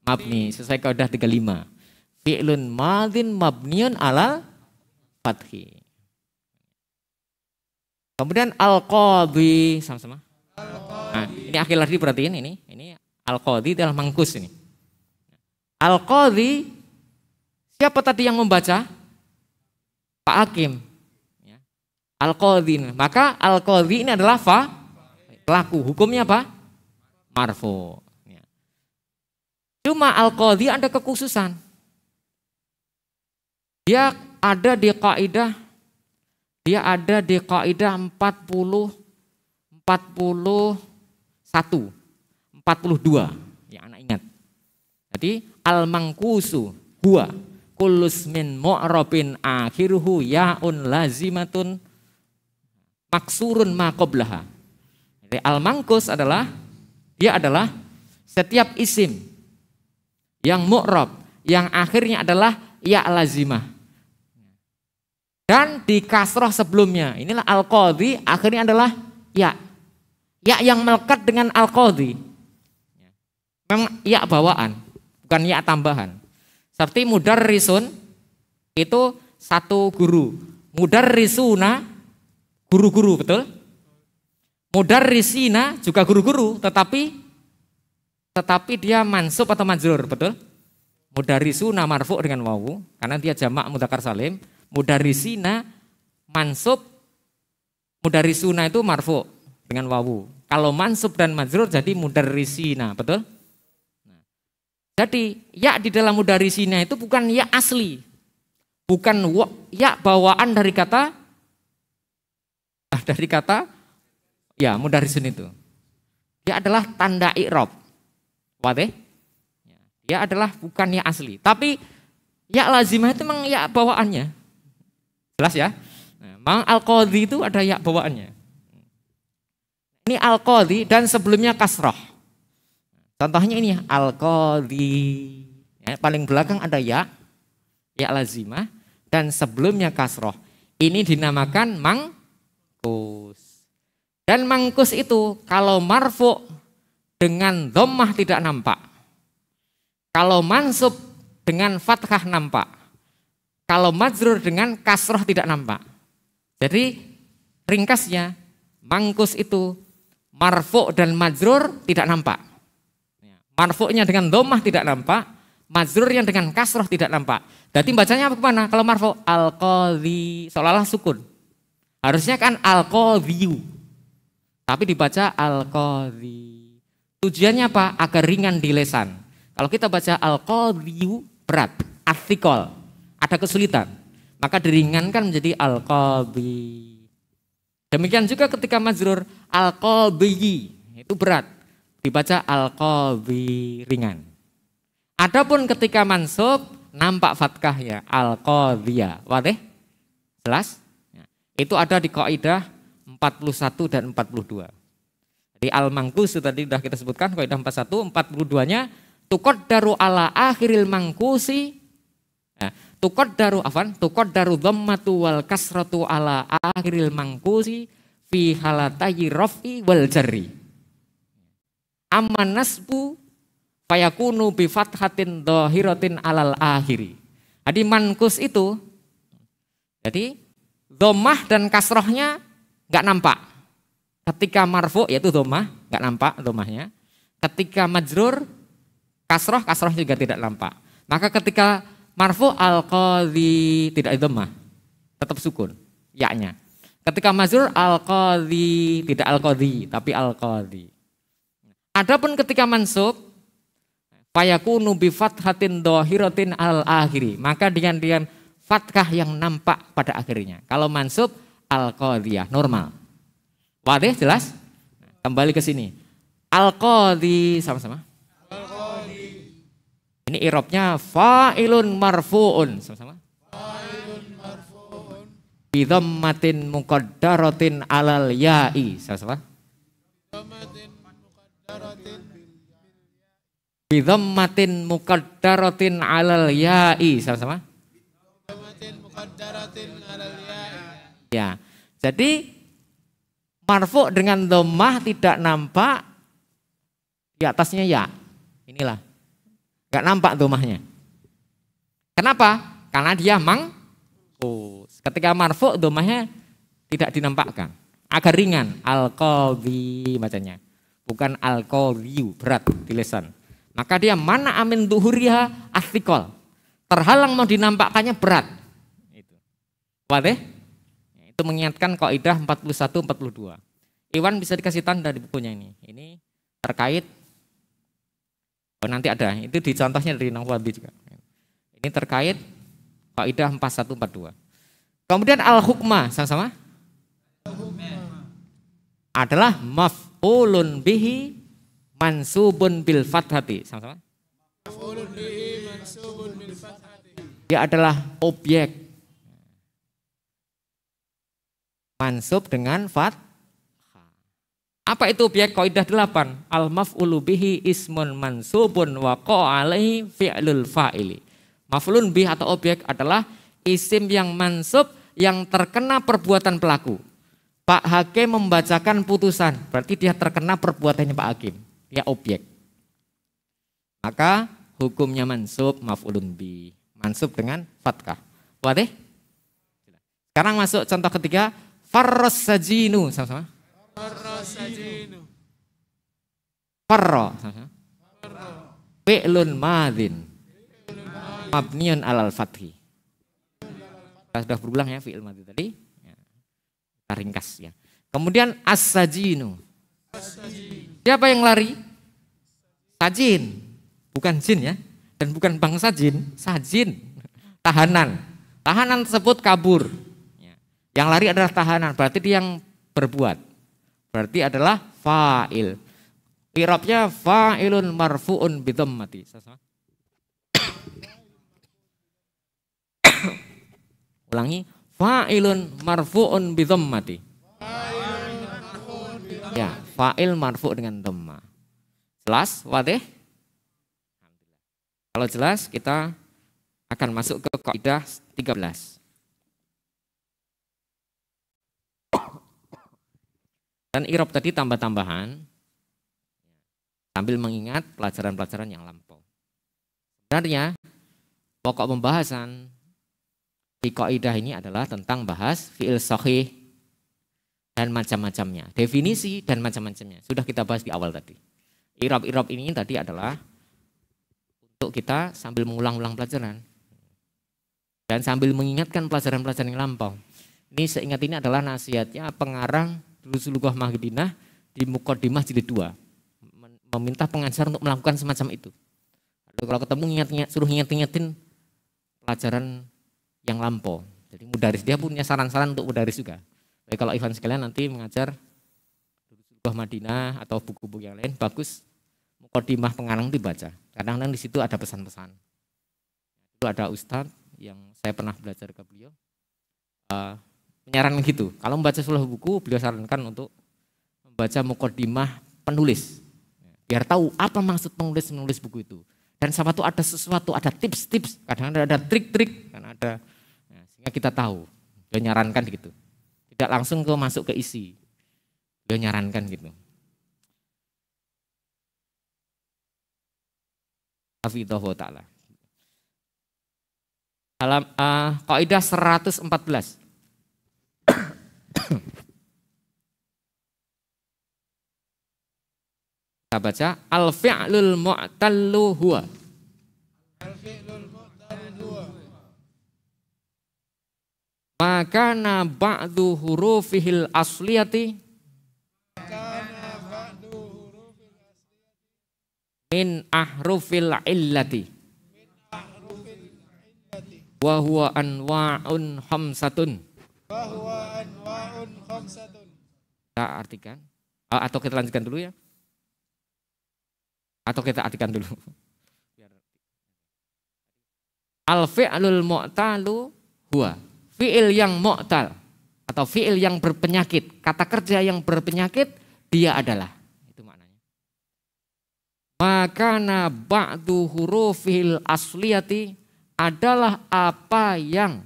Mabni, sesuai kaudah 35. Fi'lun madin mabniun ala fathi. Kemudian al-qadhi sama-sama. Nah, ini akhir lagi perhatiin ini. Ini Al-Qadhi adalah mangkus ini. Al-Qadhi siapa tadi yang membaca? Pak Hakim. Ya. Al-Qadhi. Maka Al-Qadhi ini adalah fa pelaku. Hukumnya apa? Marfu. Ya. Cuma Al-Qadhi ada kekhususan. Dia ada di kaidah dia ada di kaidah 40 41 42 yang anak ingat. Jadi al mangkusu huwa kulus min mu'rabin akhiruhu yaun lazimatun maksurun maqoblaha Jadi al mangkus adalah dia adalah setiap isim yang mu'rab yang akhirnya adalah ya lazimah. Dan di kasroh sebelumnya, inilah al qadhi akhirnya adalah ya. Ya yang melekat dengan al qadhi Memang ya bawaan, bukan ya tambahan. Seperti mudar risun itu satu guru. Mudar risuna guru-guru, betul? Mudar risina juga guru-guru, tetapi tetapi dia mansub atau majrur, betul? Mudar risuna marfu dengan wawu karena dia jamak mudakar salim. risina mansub mudar risuna itu marfu dengan wawu. Kalau mansub dan majrur jadi mudar risina betul? Jadi ya di dalam sini itu bukan ya asli. Bukan ya bawaan dari kata dari kata ya sini itu. Dia adalah tanda i'rab. Wate? Ya. Dia adalah bukan ya asli, tapi ya lazimah itu memang ya bawaannya. Jelas ya? memang nah, al itu ada ya bawaannya. Ini al dan sebelumnya kasroh. Contohnya ini ya, al-qadhi. Ya, paling belakang ada ya, ya lazimah dan sebelumnya kasroh. Ini dinamakan mangkus. Dan mangkus itu kalau marfu dengan domah tidak nampak. Kalau mansub dengan fathah nampak. Kalau majrur dengan kasroh tidak nampak. Jadi ringkasnya mangkus itu marfu dan majrur tidak nampak. Marfuknya dengan domah tidak nampak, mazurnya dengan kasroh tidak nampak. Jadi bacanya apa kemana? Kalau marfu al seolah-olah sukun. Harusnya kan al tapi dibaca al -qadhi. Tujuannya apa? Agar ringan di lesan. Kalau kita baca al berat, artikel ada kesulitan. Maka diringankan menjadi al -qadhi. Demikian juga ketika mazrur al itu berat dibaca al-qadhi ringan. Adapun ketika mansub nampak fatkahnya al-qadhiya. Wadih? Jelas? Ya. Itu ada di kaidah 41 dan 42. Jadi al-mangkus tadi sudah kita sebutkan kaidah 41, 42-nya tukot daru ala akhiril mangkusi ya, tukot daru afan tukot daru dhammatu wal kasratu ala akhiril mangkusi fi halatayi rafi wal jari Amanasbu nasbu fayakunu bifathatin dohirotin alal akhiri. Jadi mankus itu jadi domah dan kasrohnya nggak nampak. Ketika marfu yaitu domah nggak nampak domahnya. Ketika majrur kasroh kasroh juga tidak nampak. Maka ketika marfu al qadhi tidak domah tetap sukun yaknya. Ketika mazur al qadhi tidak al qadhi tapi al qadhi. Adapun ketika mansub fayakunu bi fathatin dohiratin al akhiri. Maka dengan dengan fathah yang nampak pada akhirnya. Kalau mansub al qadiyah normal. Wadih jelas? Nah, kembali ke sini. Al qadi sama-sama. Ini irobnya fa'ilun marfu'un sama-sama. Fa'ilun marfu'un. Bidhammatin muqaddaratin alal ya'i sama-sama bidhammatin mukaddaratin alal ya'i sama-sama ya jadi marfu dengan domah tidak nampak di atasnya ya inilah nggak nampak domahnya kenapa karena dia mang oh, ketika marfu domahnya tidak dinampakkan Agar ringan al bacanya bukan alkoliu berat di lesan. Maka dia mana amin duhuriha astikol. Terhalang mau dinampakkannya berat. Itu. Ya, itu mengingatkan kaidah 41 42. Iwan bisa dikasih tanda di bukunya ini. Ini terkait oh nanti ada. Itu dicontohnya contohnya dari Nawawi juga. Ini terkait kaidah 41 42. Kemudian al-hukma sama-sama adalah maf maf'ulun bihi mansubun bil fathati. Sama-sama. Dia adalah objek mansub dengan fat. Apa itu objek kaidah 8? Al maf'ulu bihi ismun mansubun wa alaihi fi'lul fa'ili. Maf'ulun bihi atau objek adalah isim yang mansub yang terkena perbuatan pelaku. Pak Hakim membacakan putusan, berarti dia terkena perbuatannya Pak Hakim. Dia objek. Maka hukumnya mansub maf'ulun bi. Mansub dengan fathah. Wadih? Sekarang masuk contoh ketiga. Farros sajinu. Sama-sama. Farros sajinu. Farro. Fi'lun madin. Mabniun alal fathi. Kita sudah berulang ya fi'il madhi tadi ringkas ya. Kemudian as-sajinu. Siapa yang lari? Sajin. Bukan jin ya. Dan bukan bangsa jin, sajin. Tahanan. Tahanan tersebut kabur. Ya. Yang lari adalah tahanan, berarti dia yang berbuat. Berarti adalah fa'il. Irobnya fa'ilun marfu'un mati. Ulangi Fa'ilun marfu'un bi Ya, fa'il marfu' dengan dhamma. Jelas? Wadih? Kalau jelas kita akan masuk ke kaidah 13. Dan irob tadi tambah-tambahan sambil mengingat pelajaran-pelajaran yang lampau. Sebenarnya pokok pembahasan di kaidah ini adalah tentang bahas fi'il sahih dan macam-macamnya. Definisi dan macam-macamnya. Sudah kita bahas di awal tadi. Irab-irab ini tadi adalah untuk kita sambil mengulang-ulang pelajaran. Dan sambil mengingatkan pelajaran-pelajaran yang lampau. Ini seingat ini adalah nasihatnya pengarang Rusulugoh Mahdinah di Mukodimah Jilid 2. Meminta pengajar untuk melakukan semacam itu. Lalu kalau ketemu ingat, -ingat suruh ingat-ingatin pelajaran yang lampau. Jadi mudaris dia punya saran-saran untuk mudaris juga. Jadi kalau Ivan sekalian nanti mengajar buah Madinah atau buku-buku yang lain bagus mukodimah pengarang dibaca. Kadang-kadang di situ ada pesan-pesan. Itu ada ustadz yang saya pernah belajar ke beliau uh, menyarankan gitu. Kalau membaca sebuah buku, beliau sarankan untuk membaca mukodimah penulis. Biar tahu apa maksud penulis menulis buku itu. Dan sama itu ada sesuatu, ada tips-tips, kadang-kadang ada trik-trik, karena ada sehingga kita tahu, dia nyarankan gitu. Tidak langsung ke masuk ke isi. Dia nyarankan gitu. Hafidhahu ta'ala. Dalam uh, kaidah 114. Kita baca al fi'lul mu'tallu huwa. Al fi'lul Makana ba'du hurufihil asliyati min ahrufil illati wa huwa anwa'un khamsatun wa huwa anwa'un khamsatun kita artikan ah, atau kita lanjutkan dulu ya atau kita artikan dulu al fi'lul mu'talu huwa fiil yang mu'tal atau fiil yang berpenyakit, kata kerja yang berpenyakit dia adalah itu maknanya. Maka ba'du hurufil asliyati adalah apa yang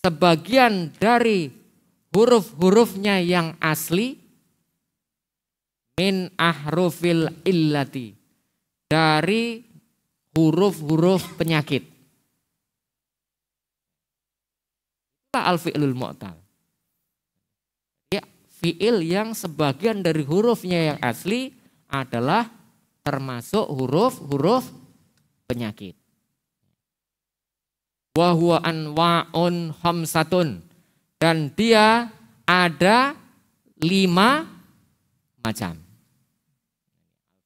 sebagian dari huruf-hurufnya yang asli min ahrufil illati dari huruf-huruf penyakit. al fi'lul mu'tal. Ya, fi'il yang sebagian dari hurufnya yang asli adalah termasuk huruf-huruf penyakit. Wahwa anwa'un hamsatun. Dan dia ada lima macam.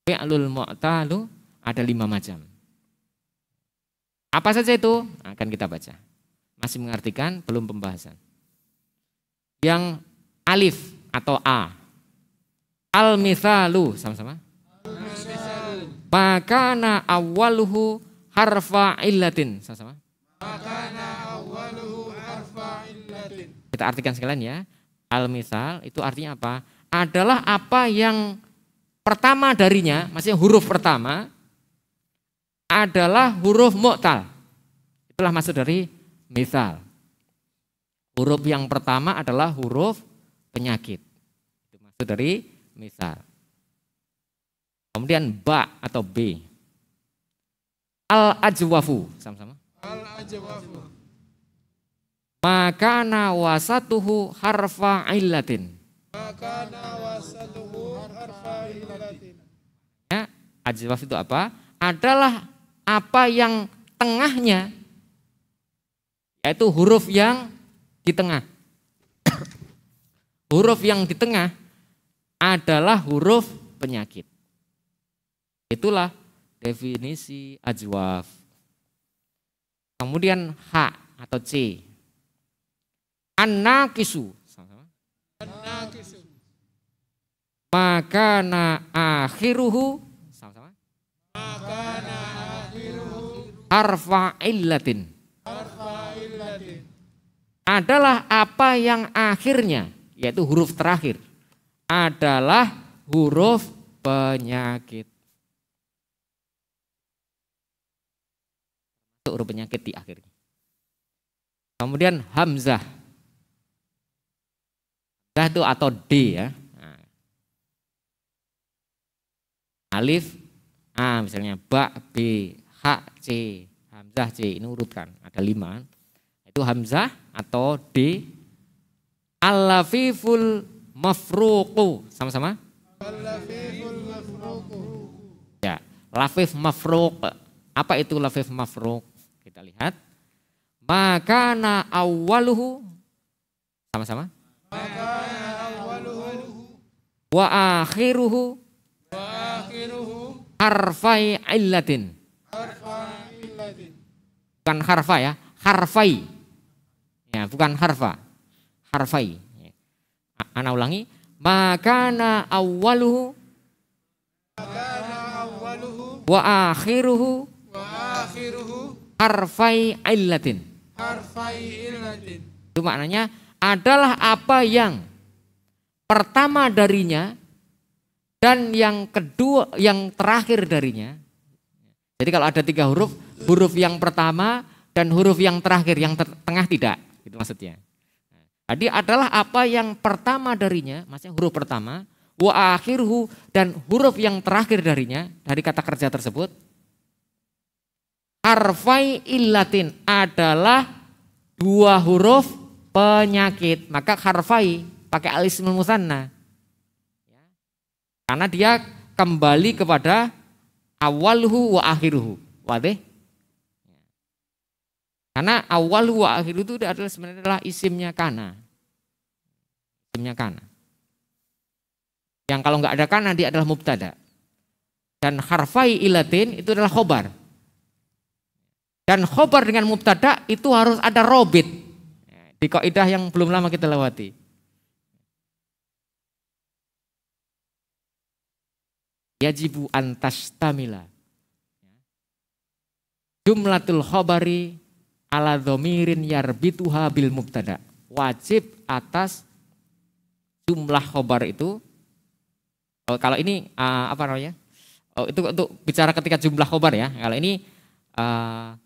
Fi'lul mu'talu ada lima macam. Apa saja itu? Akan kita baca. Masih mengartikan belum pembahasan. Yang alif atau A. Al-mithalu sama-sama. Makana awaluhu harfa illatin sama-sama. Makana awaluhu harfa illatin. Kita artikan sekalian ya. Al-mithal itu artinya apa? Adalah apa yang pertama darinya, maksudnya huruf pertama adalah huruf mu'tal. Itulah maksud dari misal. Huruf yang pertama adalah huruf penyakit. Itu maksud dari misal. Kemudian ba atau b. Al ajwafu sama-sama. Al ajwafu. Maka nawasatuhu harfa illatin. Maka nawasatuhu harfa illatin. Ya, ajwaf itu apa? Adalah apa yang tengahnya yaitu huruf yang di tengah. huruf yang di tengah adalah huruf penyakit. Itulah definisi ajwaf. Kemudian H atau C. anakisu nakisu Makana akhiruhu. Sama-sama. Makana akhiruhu. Harfa illatin adalah apa yang akhirnya, yaitu huruf terakhir, adalah huruf penyakit. Huruf penyakit di akhirnya. Kemudian Hamzah. Hamzah itu atau D ya. Nah. Alif A misalnya, Ba, B, H, C. Hamzah C, ini urutkan, ada lima. Itu Hamzah, atau D Al-Lafiful Mafruqu sama-sama Al-Lafiful Mafruqu ya Lafif Mafruq apa itu Lafif Mafruq kita lihat maka na awaluhu sama-sama na awaluhu wa akhiruhu wa akhiruhu harfai illatin harfai illatin bukan harfa ya harfai Ya, bukan harfa. Harfai. Ya. Ana ulangi. Maka awwaluhu wa akhiruhu wa akhiruhu harfai illatin. Itu maknanya adalah apa yang pertama darinya dan yang kedua yang terakhir darinya. Jadi kalau ada tiga huruf, huruf yang pertama dan huruf yang terakhir, yang ter tengah tidak itu maksudnya. Jadi adalah apa yang pertama darinya, maksudnya huruf pertama, wa akhiruhu dan huruf yang terakhir darinya dari kata kerja tersebut harfai illatin adalah dua huruf penyakit. Maka harfai pakai alis musanna. Karena dia kembali kepada awalhu wa akhiruhu. Wadih? Karena awal wa akhir itu adalah sebenarnya adalah isimnya kana. Isimnya kana. Yang kalau nggak ada kana dia adalah mubtada. Dan harfai ilatin itu adalah khobar. Dan khobar dengan mubtada itu harus ada robit. Di kaidah yang belum lama kita lewati. Yajibu antas tamila. Jumlatul khobari ala domirin yarbituha bil mubtada. Wajib atas jumlah khobar itu. Oh, kalau ini uh, apa namanya? Oh, itu untuk bicara ketika jumlah khobar ya. Kalau ini uh,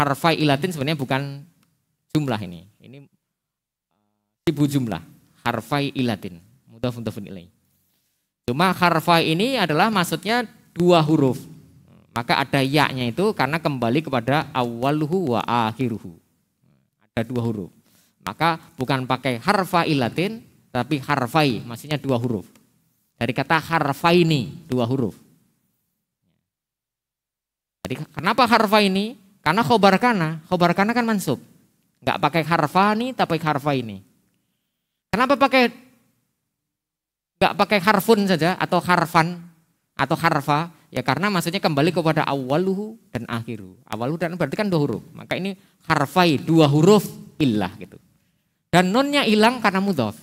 harfai ilatin sebenarnya bukan jumlah ini. Ini ah, ibu jumlah harfai ilatin mudah untuk ilaih. Cuma harfai ini adalah maksudnya dua huruf maka ada yaknya itu karena kembali kepada awaluhu wa akhiruhu. Ada dua huruf. Maka bukan pakai harfa ilatin, tapi harfai, maksudnya dua huruf. Dari kata harfaini, dua huruf. Jadi kenapa harfa ini? Karena khobar kana, khobar kana kan mansub. Enggak pakai harfani tapi harfa ini. Kenapa pakai enggak pakai harfun saja atau harfan atau harfa? Ya karena maksudnya kembali kepada awaluhu dan akhiru. Awaluhu dan berarti kan dua huruf. Maka ini harfai dua huruf ilah gitu. Dan nonnya hilang karena mudhof.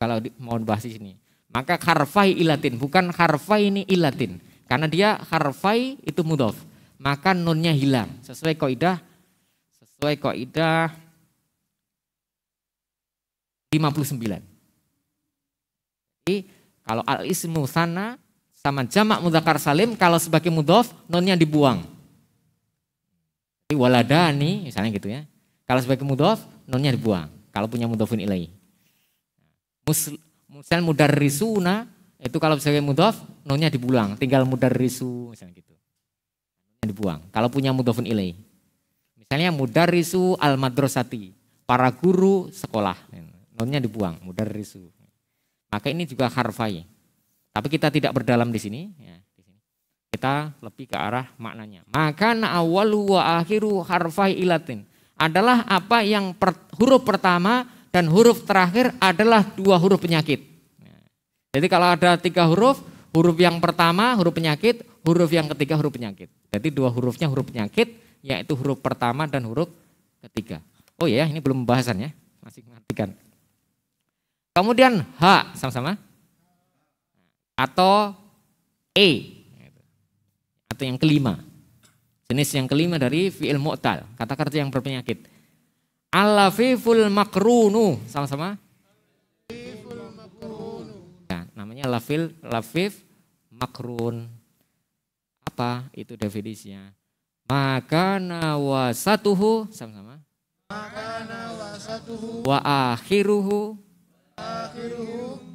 Kalau di, mau bahas di sini. Maka harfai ilatin bukan harfai ini ilatin. Karena dia harfai itu mudhof. Maka nonnya hilang sesuai kaidah sesuai kaidah 59. Jadi kalau al ismu sana sama jamak mudakar salim kalau sebagai mudof nonnya dibuang. Waladani misalnya gitu ya. Kalau sebagai mudof nonnya dibuang. Kalau punya mudofun ilai. Musel mudar risuna itu kalau sebagai mudof nonnya dibuang, tinggal mudar risu misalnya gitu. Dibuang. Kalau punya mudofun ilai. Misalnya mudar risu al madrasati, para guru sekolah. Nonnya dibuang, mudar risu. Maka ini juga harfai. Tapi kita tidak berdalam di sini. Ya, di sini. Kita lebih ke arah maknanya. Maka awal wa akhiru harfai ilatin adalah apa yang per, huruf pertama dan huruf terakhir adalah dua huruf penyakit. Ya. Jadi kalau ada tiga huruf, huruf yang pertama huruf penyakit, huruf yang ketiga huruf penyakit. Jadi dua hurufnya huruf penyakit, yaitu huruf pertama dan huruf ketiga. Oh ya, ini belum pembahasan ya, masih mengartikan. Kemudian H sama-sama atau E atau yang kelima jenis yang kelima dari fi'il mu'tal kata kerja yang berpenyakit alafiful makrunu sama-sama ya, namanya lafil lafif makrun apa itu definisinya maka nawasatuhu sama-sama wa akhiruhu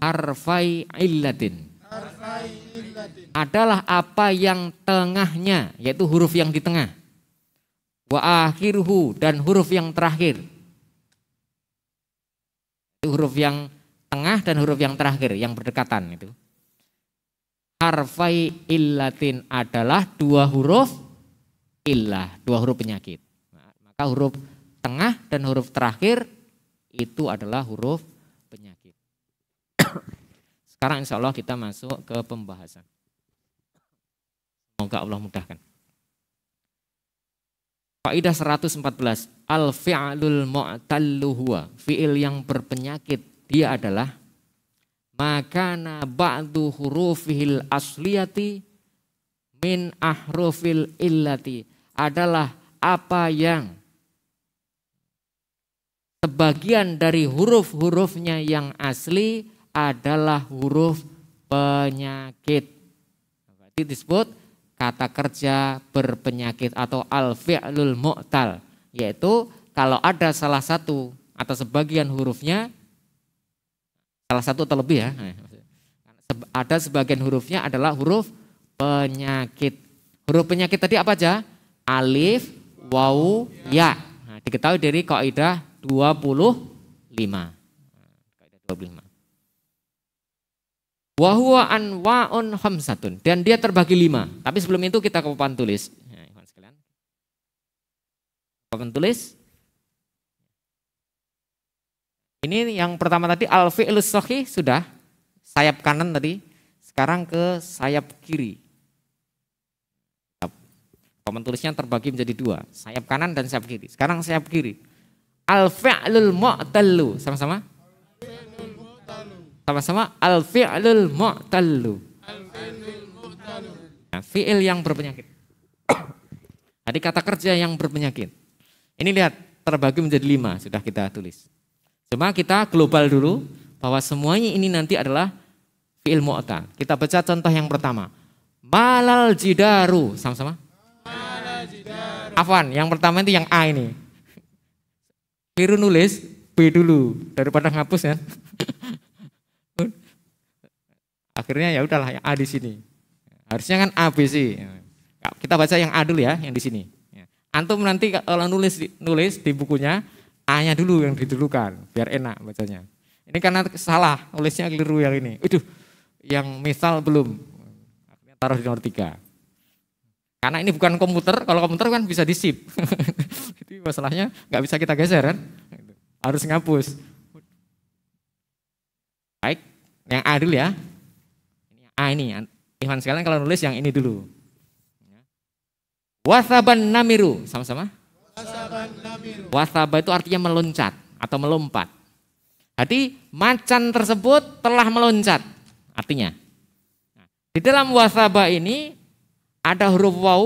harfai illatin adalah apa yang tengahnya, yaitu huruf yang di tengah. Wa akhiruhu dan huruf yang terakhir. Itu huruf yang tengah dan huruf yang terakhir yang berdekatan itu. Harfai illatin adalah dua huruf illah, dua huruf penyakit. Maka huruf tengah dan huruf terakhir itu adalah huruf sekarang insya Allah kita masuk ke pembahasan. Semoga Allah mudahkan. Faidah 114, al-fi'lul mu'tallu huwa, fi'il yang berpenyakit, dia adalah makana ba'du hurufihil asliyati min ahrufil illati adalah apa yang sebagian dari huruf-hurufnya yang asli adalah huruf penyakit. Berarti disebut kata kerja berpenyakit atau al-fi'lul mu'tal. Yaitu kalau ada salah satu atau sebagian hurufnya, salah satu atau lebih ya, ada sebagian hurufnya adalah huruf penyakit. Huruf penyakit tadi apa aja? Alif, wau, ya. Nah, diketahui dari kaidah 25. Kaidah 25. Wahwa anwaun khamsatun. Dan dia terbagi lima. Tapi sebelum itu kita ke papan tulis. Ya, papan tulis. Ini yang pertama tadi al-fi'lus sudah sayap kanan tadi. Sekarang ke sayap kiri. Papan tulisnya terbagi menjadi dua, sayap kanan dan sayap kiri. Sekarang sayap kiri. Al-fi'lul mu'tallu sama-sama. Sama-sama al fi'lul mu'tallu. Nah, fi'il yang berpenyakit. Tadi kata kerja yang berpenyakit. Ini lihat terbagi menjadi lima sudah kita tulis. Cuma kita global dulu bahwa semuanya ini nanti adalah fi'il mu'ta. Kita baca contoh yang pertama. Malal jidaru. Sama-sama. Afwan, yang pertama itu yang A ini. Keliru nulis B dulu daripada ngapus ya. Akhirnya ya udahlah yang A di sini. Harusnya kan A ABC. Kita baca yang A dulu ya, yang di sini. Antum nanti kalau nulis nulis di bukunya A-nya dulu yang didulukan, biar enak bacanya. Ini karena salah, nulisnya keliru yang ini. Udah, yang misal belum. taruh di nomor tiga. Karena ini bukan komputer, kalau komputer kan bisa disip. Itu masalahnya nggak bisa kita geser kan. Harus ngapus. Baik, yang A dulu ya. A ini. Ya. Ikhwan sekalian kalau nulis yang ini dulu. Wasaban namiru, sama-sama. Wasaba itu artinya meloncat atau melompat. Jadi macan tersebut telah meloncat, artinya. Di dalam wasaba ini ada huruf wau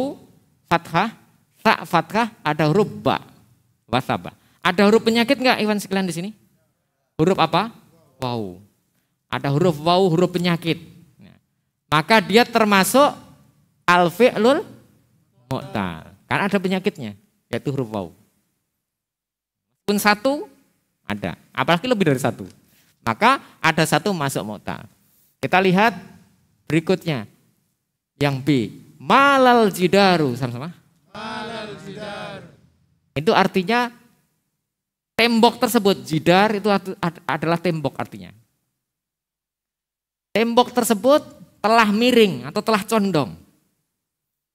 fathah, tak fathah, ada huruf ba wasaba. Ada huruf penyakit nggak Iwan sekalian di sini? Huruf apa? Wau. Ada huruf wau, huruf penyakit maka dia termasuk alfi'lul mu'tal. Karena ada penyakitnya, yaitu huruf waw. Pun satu ada, apalagi lebih dari satu. Maka ada satu masuk mu'tal. Kita lihat berikutnya. Yang B, malal jidaru. Sama-sama. Malal jidaru. Itu artinya tembok tersebut. Jidar itu adalah tembok artinya. Tembok tersebut telah miring atau telah condong.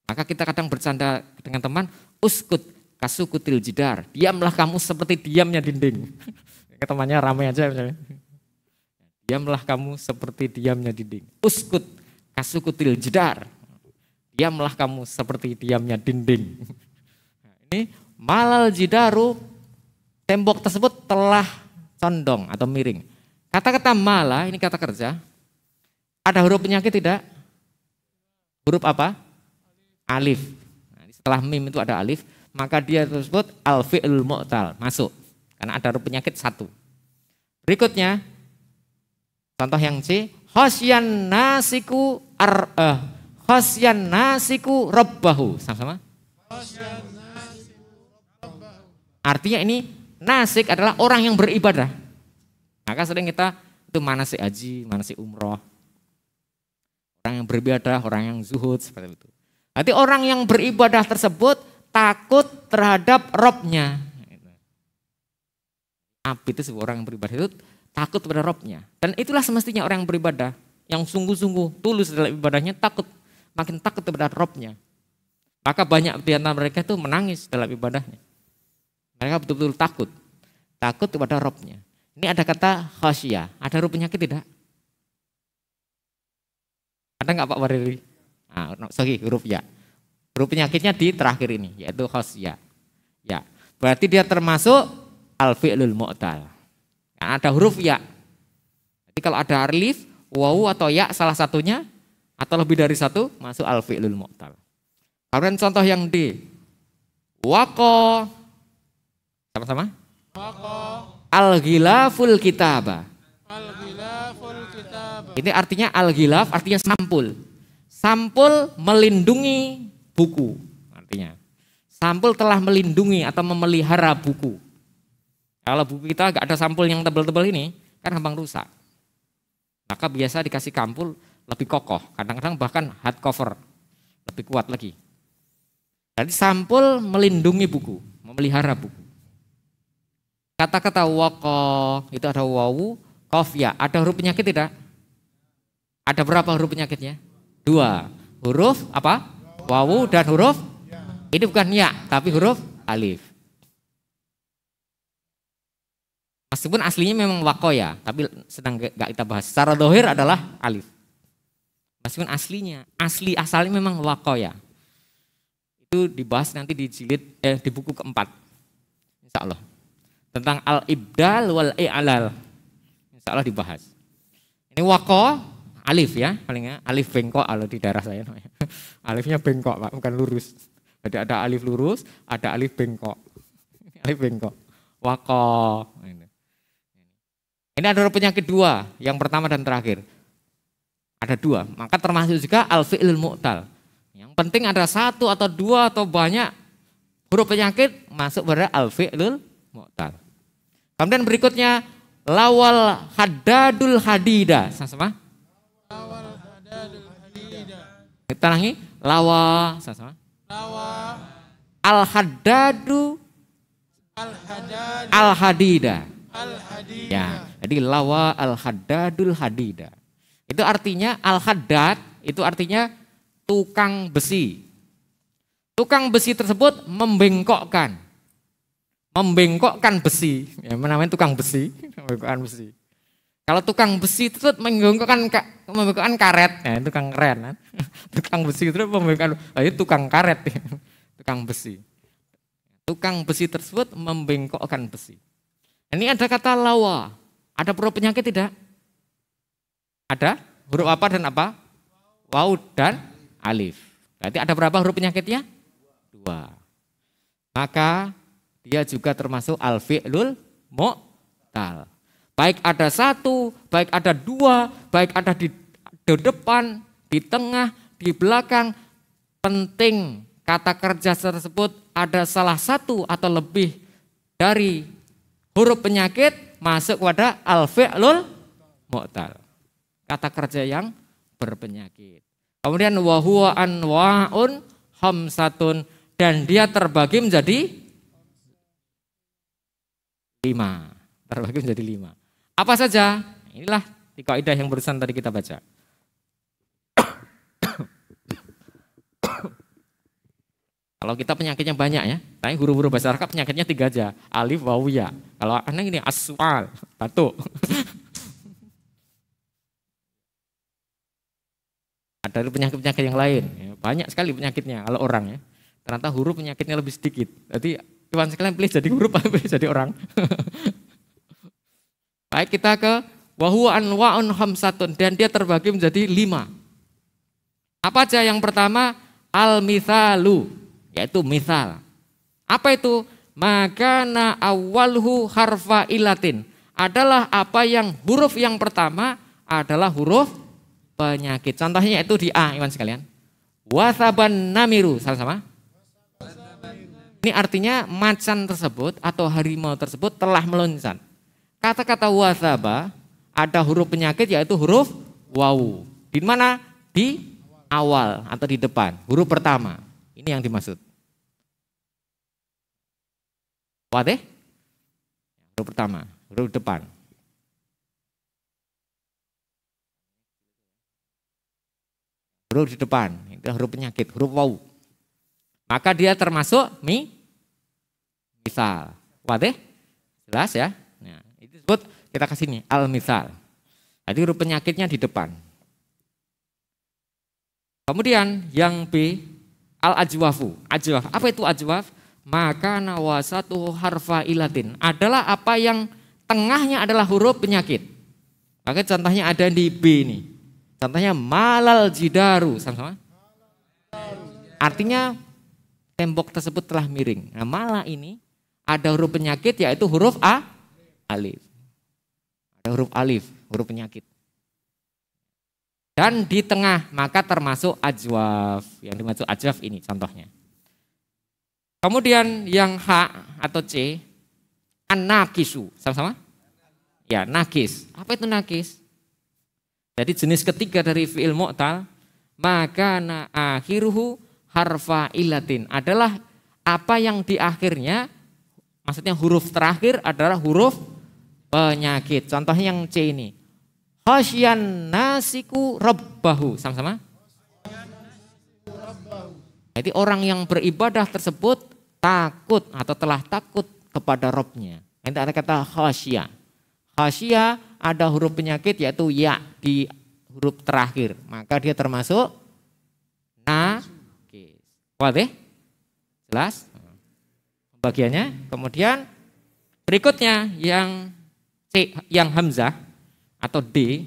Maka kita kadang bercanda dengan teman, uskut kasukutil jidar, diamlah kamu seperti diamnya dinding. temannya ramai aja Diamlah kamu seperti diamnya dinding. Uskut kasukutil jidar, diamlah kamu seperti diamnya dinding. Ini malal jidaru, tembok tersebut telah condong atau miring. Kata-kata mala ini kata kerja, ada huruf penyakit tidak? Huruf apa? Alif. Nah, setelah mim itu ada alif, maka dia tersebut al mu'tal, masuk. Karena ada huruf penyakit satu. Berikutnya, contoh yang C, khosyan nasiku ar, eh, khosyan nasiku rabbahu. Sama-sama? Artinya ini nasik adalah orang yang beribadah. Maka sering kita itu manasik haji, manasik umroh, yang beribadah, orang yang zuhud seperti itu. Nanti orang yang beribadah tersebut takut terhadap robnya. Abi itu sebuah orang yang beribadah itu takut kepada robnya. Dan itulah semestinya orang yang beribadah, yang sungguh-sungguh tulus dalam ibadahnya takut, makin takut kepada robnya. Maka banyak di mereka itu menangis dalam ibadahnya. Mereka betul-betul takut, takut kepada robnya. Ini ada kata khasyah, ada rupanya penyakit tidak? Ada nggak Pak Wariri? Ah, no, sorry, huruf ya. Huruf penyakitnya di terakhir ini, yaitu khos ya. Ya, berarti dia termasuk al-fi'lul mu'tal. Ya, ada huruf ya. Jadi kalau ada arlif, wawu atau ya salah satunya, atau lebih dari satu, masuk al-fi'lul mu'tal. Kemudian contoh yang di Wako. Sama-sama. Wako. Al-ghilaful kitabah. Ini artinya al-ghilaf artinya sampul. Sampul melindungi buku artinya. Sampul telah melindungi atau memelihara buku. Kalau buku kita nggak ada sampul yang tebal-tebal ini, kan gampang rusak. Maka biasa dikasih kampul lebih kokoh, kadang-kadang bahkan hardcover lebih kuat lagi. Jadi sampul melindungi buku, memelihara buku. Kata-kata wako itu ada wawu, kofya, ada huruf penyakit tidak? Ada berapa huruf penyakitnya? Dua. Huruf apa? Wawu dan huruf? Ini bukan ya, tapi huruf alif. Meskipun aslinya memang wakoya, tapi sedang gak kita bahas. Secara dohir adalah alif. Meskipun aslinya, asli asalnya memang wakoya. Itu dibahas nanti di jilid, eh, di buku keempat. Insya Allah. Tentang al-ibdal wal ialal Insya Allah dibahas. Ini wako alif ya palingnya alif bengkok kalau di daerah saya namanya. Alifnya bengkok Pak, bukan lurus. Jadi ada alif lurus, ada alif bengkok. Alif bengkok. Wako. Ini adalah penyakit dua, yang pertama dan terakhir. Ada dua, maka termasuk juga al mu'tal. Yang penting ada satu atau dua atau banyak huruf penyakit masuk pada al-fi'lul mu'tal. Kemudian berikutnya lawal hadadul hadida. Sama-sama? Kita lagi lawa sama-sama. Lawa al hadadu al hadada al hadida. Al hadida. Ya, jadi lawa al hadadul hadida. Itu artinya al hadad itu artinya tukang besi. Tukang besi tersebut membengkokkan membengkokkan besi. Ya, namanya tukang besi, membengkokkan besi. Kalau tukang besi itu menggongkokkan membekukan karet, ya, eh, itu tukang keren. Kan? tukang besi itu membekukan, itu tukang karet, tukang besi. Tukang besi tersebut membengkokkan besi. Ini ada kata lawa. Ada huruf penyakit tidak? Ada? Huruf apa dan apa? Wau dan alif. Berarti ada berapa huruf penyakitnya? Dua. Maka dia juga termasuk al-fi'lul mu'tal. Baik ada satu, baik ada dua, baik ada di, di depan, di tengah, di belakang. Penting kata kerja tersebut ada salah satu atau lebih dari huruf penyakit masuk wadah al-fi'lul mu'tal. Kata kerja yang berpenyakit. Kemudian wahuwa anwa'un hamsatun dan dia terbagi menjadi lima. Terbagi menjadi lima. Apa saja? Inilah tiga kaidah yang barusan tadi kita baca. Kalau kita penyakitnya banyak ya, tapi guru-guru bahasa Arab penyakitnya tiga aja, alif, wawu, ya. Kalau anak ini aswal, batuk. Ada penyakit-penyakit yang lain, banyak sekali penyakitnya kalau orang ya. Ternyata huruf penyakitnya lebih sedikit. Jadi Tuhan sekalian pilih jadi huruf, pilih jadi orang. Baik kita ke wahwa anwa'un hamsatun dan dia terbagi menjadi lima. Apa aja yang pertama? Al-mithalu, yaitu misal. Apa itu? Maka awalhu harfa ilatin adalah apa yang huruf yang pertama adalah huruf penyakit. Contohnya itu di A, iman sekalian. Wasaban namiru, sama-sama. Ini artinya macan tersebut atau harimau tersebut telah meloncat. Kata-kata wasaba ada huruf penyakit yaitu huruf wawu. Di mana? Di awal atau di depan, huruf pertama. Ini yang dimaksud. Wate? Ya? Huruf pertama, huruf depan. Huruf di depan, itu huruf penyakit, huruf wawu. Maka dia termasuk mi, misal. Wate? Ya? Jelas ya? kita kasih ini al-misal. Jadi huruf penyakitnya di depan. Kemudian yang B al-ajwafu. Ajwaf. Apa itu ajwaf? Maka nawasatu harfa ilatin adalah apa yang tengahnya adalah huruf penyakit. Maka contohnya ada di B ini. Contohnya malal jidaru sama-sama. Artinya tembok tersebut telah miring. Nah, malah ini ada huruf penyakit yaitu huruf A, alif huruf alif, huruf penyakit. Dan di tengah maka termasuk ajwaf. Yang dimaksud ajwaf ini contohnya. Kemudian yang H atau C, anakisu. Sama-sama? Ya, nakis. Apa itu nakis? Jadi jenis ketiga dari fi'il mu'tal, maka na'akhiruhu harfa ilatin. Adalah apa yang di akhirnya, maksudnya huruf terakhir adalah huruf penyakit. Contohnya yang C ini. Khosyan nasiku robbahu. Sama-sama. Jadi orang yang beribadah tersebut takut atau telah takut kepada robnya. Nanti ada kata khosya. Khosya ada huruf penyakit yaitu ya di huruf terakhir. Maka dia termasuk nakis. Wadih? Ya? Jelas? Bagiannya. Kemudian berikutnya yang C yang hamzah atau D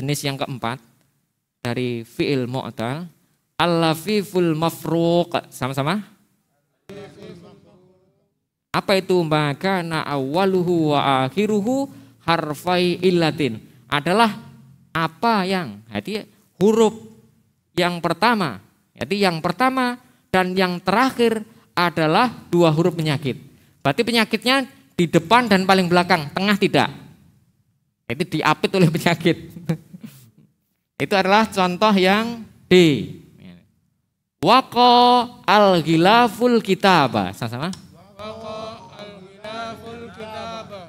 jenis yang keempat dari fi'il mu'tal al-lafiful mafruq sama-sama apa itu maka na awaluhu wa akhiruhu harfai illatin adalah apa yang hati huruf yang pertama jadi yang pertama dan yang terakhir adalah dua huruf penyakit berarti penyakitnya di depan dan paling belakang, tengah tidak. Itu diapit oleh penyakit. Itu adalah contoh yang D. Wako al gilaful kitaba. Sama-sama. Wako al gilaful kitaba.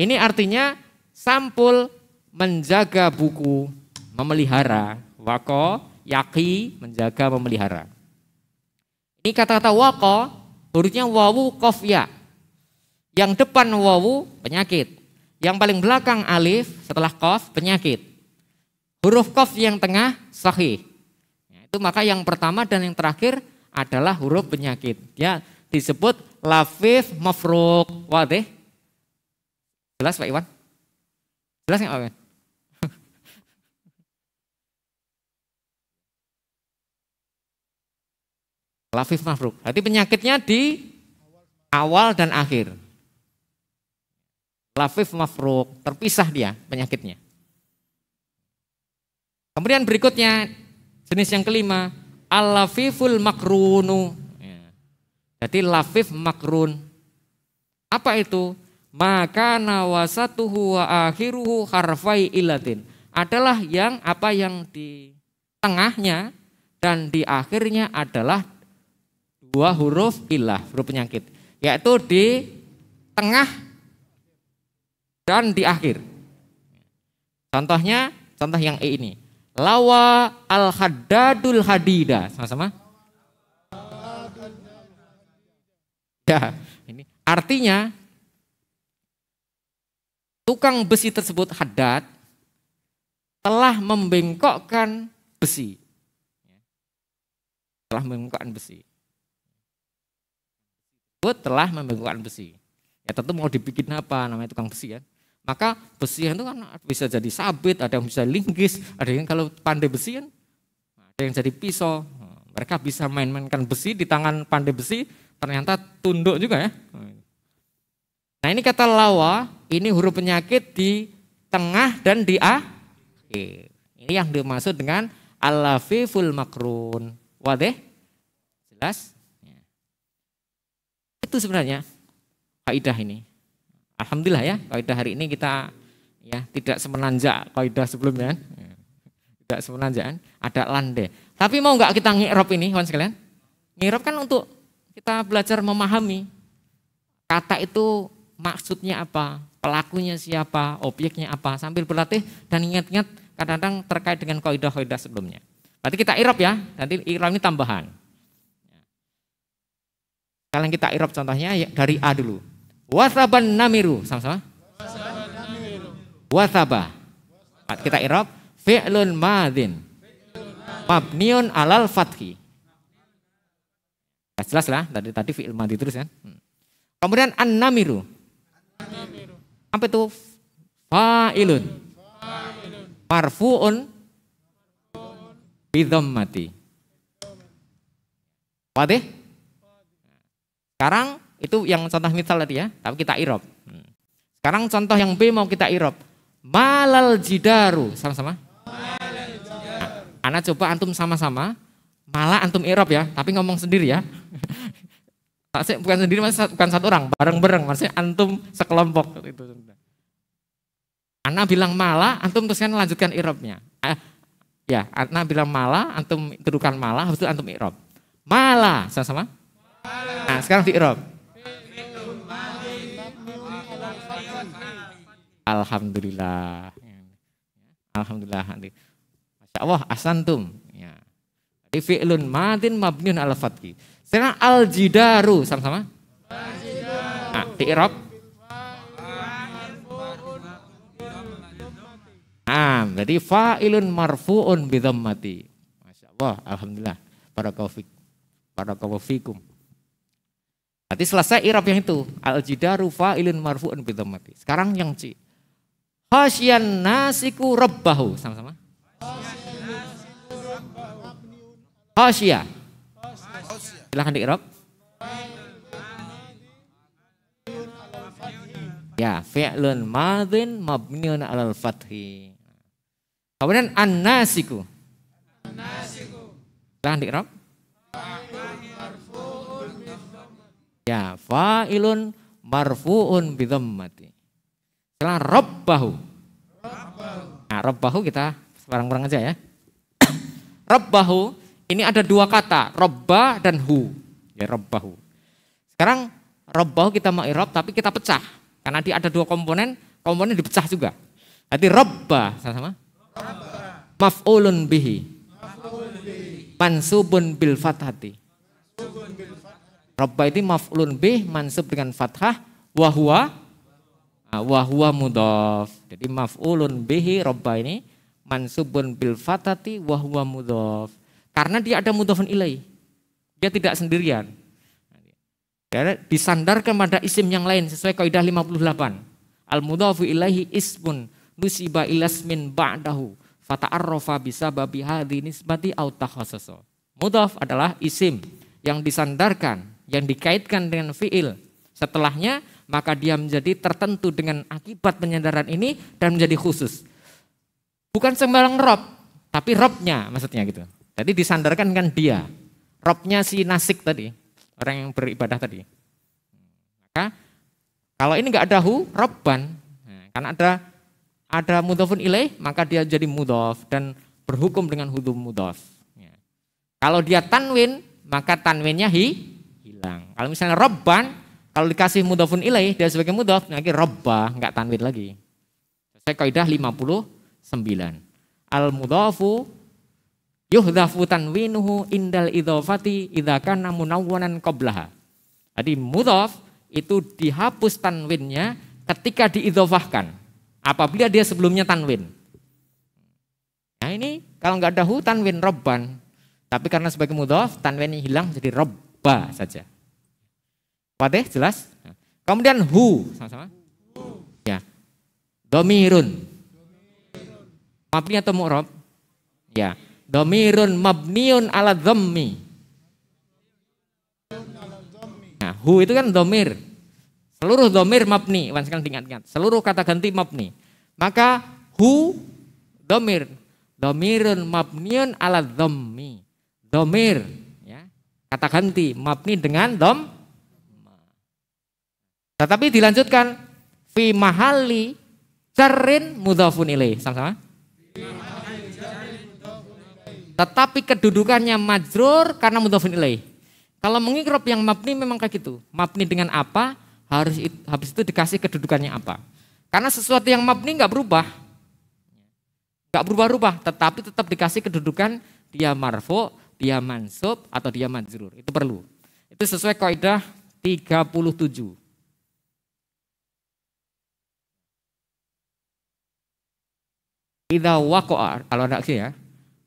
Ini artinya sampul menjaga buku, memelihara. Wako yaki menjaga memelihara. Ini kata-kata wako hurufnya wawu kofya yang depan wawu penyakit. Yang paling belakang alif setelah kof penyakit. Huruf kof yang tengah sahih. Ya, itu maka yang pertama dan yang terakhir adalah huruf penyakit. Ya disebut lafif mafruk. Wadih. Jelas Pak Iwan? Jelas nggak Pak Iwan? Lafif mafruk. Berarti penyakitnya di awal dan akhir. Lafif mafruk, terpisah dia penyakitnya. Kemudian berikutnya jenis yang kelima, al-lafiful makrunu. Ya. Jadi lafif makrun. Apa itu? Maka nawasatuhu wa akhiruhu harfai ilatin. Adalah yang apa yang di tengahnya dan di akhirnya adalah dua huruf ilah, huruf penyakit. Yaitu di tengah dan di akhir. Contohnya, contoh yang E ini. Lawa al-haddadul hadida. Sama-sama. Ya, ini artinya tukang besi tersebut haddad telah membengkokkan besi. Telah membengkokkan besi. Telah membengkokkan besi. Ya tentu mau dibikin apa namanya tukang besi ya. Maka besi itu kan bisa jadi sabit, ada yang bisa linggis, ada yang kalau pandai besi kan, ada yang jadi pisau. Mereka bisa main-mainkan besi di tangan pandai besi, ternyata tunduk juga ya. Nah ini kata lawa, ini huruf penyakit di tengah dan di akhir. Ini yang dimaksud dengan alafiful makrun. Wadeh, Jelas? Ya. Itu sebenarnya kaidah ini. Alhamdulillah ya, kaidah hari ini kita ya tidak semenanjak kaidah sebelumnya. Tidak semenanjakan, ada lande. Tapi mau nggak kita ngirop ini, kawan sekalian? Ngirop kan untuk kita belajar memahami kata itu maksudnya apa, pelakunya siapa, objeknya apa, sambil berlatih dan ingat-ingat kadang-kadang terkait dengan kaidah-kaidah sebelumnya. Berarti kita irop ya, nanti irop ini tambahan. Kalian kita irop contohnya ya, dari A dulu. Wasaban namiru. Sama-sama. Wasaba. Kita irab. Fi'lun madin. Mabniun alal fathi. Nah, jelas lah. Tadi tadi fi'il madi terus kan. Ya? Kemudian an-namiru. Apa itu? Fa'ilun. Marfu'un. Bidhammati. Wadih? Sekarang itu yang contoh misal tadi ya, tapi kita irob. Hmm. Sekarang contoh yang B mau kita irob. Malal jidaru, sama-sama. Nah, anak coba antum sama-sama, malah antum irob ya, tapi ngomong sendiri ya. Maksudnya bukan sendiri, maksudnya bukan satu orang, bareng-bareng, maksudnya antum sekelompok. anak bilang malah, antum terus kan lanjutkan irobnya. Eh, ya, anak bilang malah, antum terukan malah, habis itu antum irob. Malah, sama-sama? Nah, sekarang di irob. alhamdulillah. Alhamdulillah. Masya Allah, asantum. Ya. Jadi fi'lun madin mabniun al fatki. Sekarang al jidaru sama-sama. Nah, di Irob. Nah, jadi fa'ilun marfu'un bidhammati. Masya Allah, alhamdulillah. Para Barakallahu para fikum. Nanti selesai irab yang itu. Al jidaru fa'ilun marfu'un bidhammati. Sekarang yang C. Khasyan nasiku rabbahu. Sama-sama. Khasya. Silahkan diirob. Ya, fi'lun madhin mabniun alal fathi. Kemudian an-nasiku. silahkan di Silahkan Ya, fa'ilun marfu'un bidhammati adalah robbahu. Nah, bahu kita sekarang kurang aja ya. bahu ini ada dua kata, Robba dan Hu. Ya robbahu. Sekarang robbahu kita mau irob tapi kita pecah. Karena dia ada dua komponen, komponen dipecah juga. Jadi Robba sama-sama. Maf'ulun bihi. Mansubun bil fathati. Robba itu maf'ulun bih, mansub dengan fathah. Wahua Ah, wahwa mudhof. Jadi maf'ulun bihi robba ini mansubun bil fatati wahwa mudhof. Karena dia ada mudhofun ilai. Dia tidak sendirian. Dia disandarkan pada isim yang lain sesuai kaidah 58. Al mudhofu ilaihi ismun nusiba ilasmin ba'dahu fata'arrafa bisa babi hadhi nisbati au takhassusa. Mudhof adalah isim yang disandarkan, yang dikaitkan dengan fiil. Setelahnya maka dia menjadi tertentu dengan akibat penyandaran ini dan menjadi khusus. Bukan sembarang rob, tapi robnya maksudnya gitu. Jadi disandarkan kan dia, robnya si nasik tadi, orang yang beribadah tadi. Maka kalau ini nggak ada hu, robban, nah, karena ada ada mudofun ilaih, maka dia jadi mudof dan berhukum dengan hudum mudof. Ya. Kalau dia tanwin, maka tanwinnya hi, hilang. Kalau misalnya robban, kalau dikasih mudhafun ilaih dia sebagai mudhaf, nah, lagi robba, nggak tanwin lagi. Saya kaidah 59. Al mudhafu yuhdhafu tanwinuhu indal idofati idza kana munawwanan qablaha. Jadi mudhaf itu dihapus tanwinnya ketika diidhofahkan. Apabila dia sebelumnya tanwin. Nah ini kalau nggak ada hu tanwin robban. Tapi karena sebagai mudhaf tanwinnya hilang jadi robba saja. Wadih jelas? Kemudian hu sama-sama. Ya. Domirun. Mabni atau mu'rob? Ya. Domirun mabniun ala dhammi. Nah, hu itu kan domir. Seluruh domir mabni. Wan sekarang ingat-ingat. Seluruh kata ganti mabni. Maka hu domir. Domirun mabniun ala dhammi. Domir. Ya. Kata ganti mabni dengan dom tetapi nah, dilanjutkan fi mahali jarin mudhafun ilaih. Sama-sama. Tetapi kedudukannya majrur karena mudhafun ilaih. Kalau mengikrop yang mabni memang kayak gitu. Mabni dengan apa harus habis itu dikasih kedudukannya apa. Karena sesuatu yang mabni nggak berubah. Nggak berubah-ubah, tetapi tetap dikasih kedudukan dia marfo, dia mansub atau dia majrur. Itu perlu. Itu sesuai kaidah 37. Ida wakoa kalau ada ya.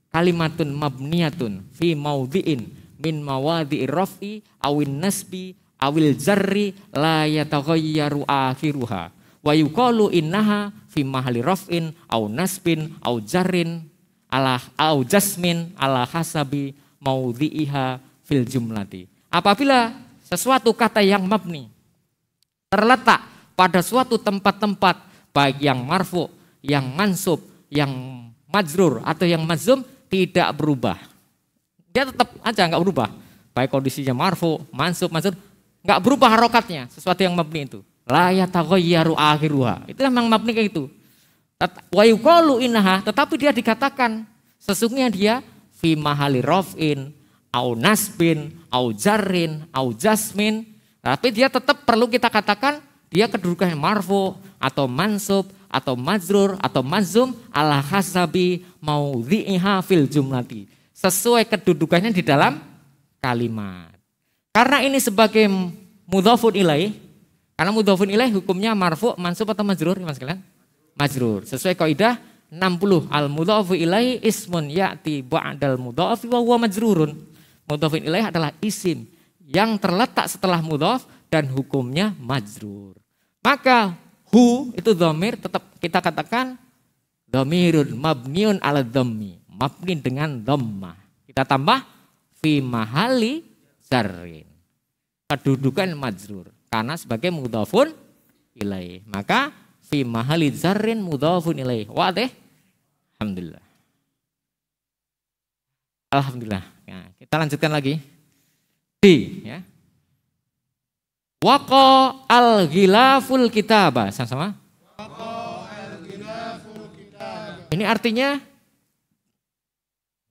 Kalimatun mabniyatun fi maudhi'in min mawadi rofi awin nasbi awil jari la yataghayyaru akhiruha wa yuqalu innaha fi mahali raf'in aw nasbin aw jarin ala aw jasmin ala hasabi maudhi'iha fil jumlati apabila sesuatu kata yang mabni terletak pada suatu tempat-tempat baik yang marfu yang mansub yang majrur atau yang mazum tidak berubah. Dia tetap aja nggak berubah. Baik kondisinya marfu, mansub, mazur, nggak berubah harokatnya, sesuatu yang mabni itu. Layat tagoyaru akhiruha. Itu memang mabni kayak itu. Wayukalu inaha, tetapi dia dikatakan sesungguhnya dia fi mahali rofin, au nasbin, au jarin, au jasmin. Tapi dia tetap perlu kita katakan dia kedudukannya marfu atau mansub atau mazrur atau mazum ala hasabi mau fil jumlati. Sesuai kedudukannya di dalam kalimat. Karena ini sebagai mudhafun ilaih, karena mudhafun ilaih hukumnya marfu, mansub atau majrur, ya, Mas kalian? Majrur. Sesuai kaidah 60 al mudhafu ilaih ismun ya'ti ba'dal mudhafi wa huwa majrurun. Mudhafun ilaih adalah isim yang terletak setelah mudhaf dan hukumnya majrur. Maka hu itu domir tetap kita katakan domirun mabniun ala domi mabni dengan domma kita tambah fi mahali zarin kedudukan majrur karena sebagai mudafun ilai maka fi mahali zarin mudafun wah wadeh alhamdulillah alhamdulillah nah, kita lanjutkan lagi di ya Wako al ghilaful Kitab, Sama-sama. Ini artinya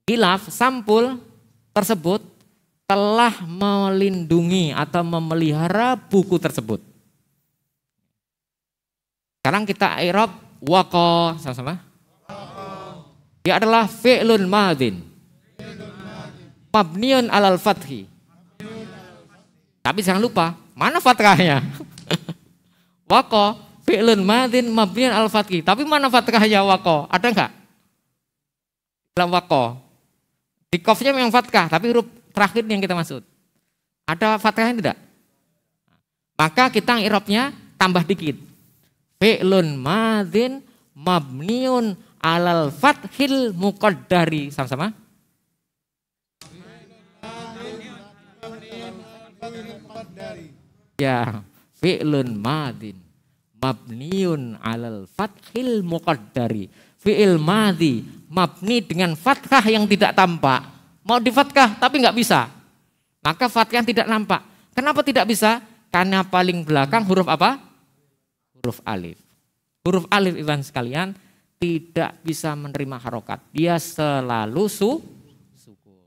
gilaf sampul tersebut telah melindungi atau memelihara buku tersebut. Sekarang kita Arab wako sama-sama. Dia adalah fi'lun madin. Mabniun alal fathi. Tapi jangan lupa Mana fatkahnya wako fi'lun madin mabniun al fathi. Tapi mana fatkahnya wako? Ada enggak? Dalam wako. Di kofnya memang fatkah tapi huruf terakhir yang kita maksud. Ada fatkahnya tidak? Maka kita irobnya tambah dikit. Fi'lun madin mabniun alal fathil muqaddari. Sama-sama. saja fi'lun madin mabniun alal fathil muqaddari fi'il madhi mabni dengan fathah yang tidak tampak mau di fathah tapi nggak bisa maka fathah yang tidak nampak kenapa tidak bisa karena paling belakang huruf apa huruf alif huruf alif iwan sekalian tidak bisa menerima harokat dia selalu su sukun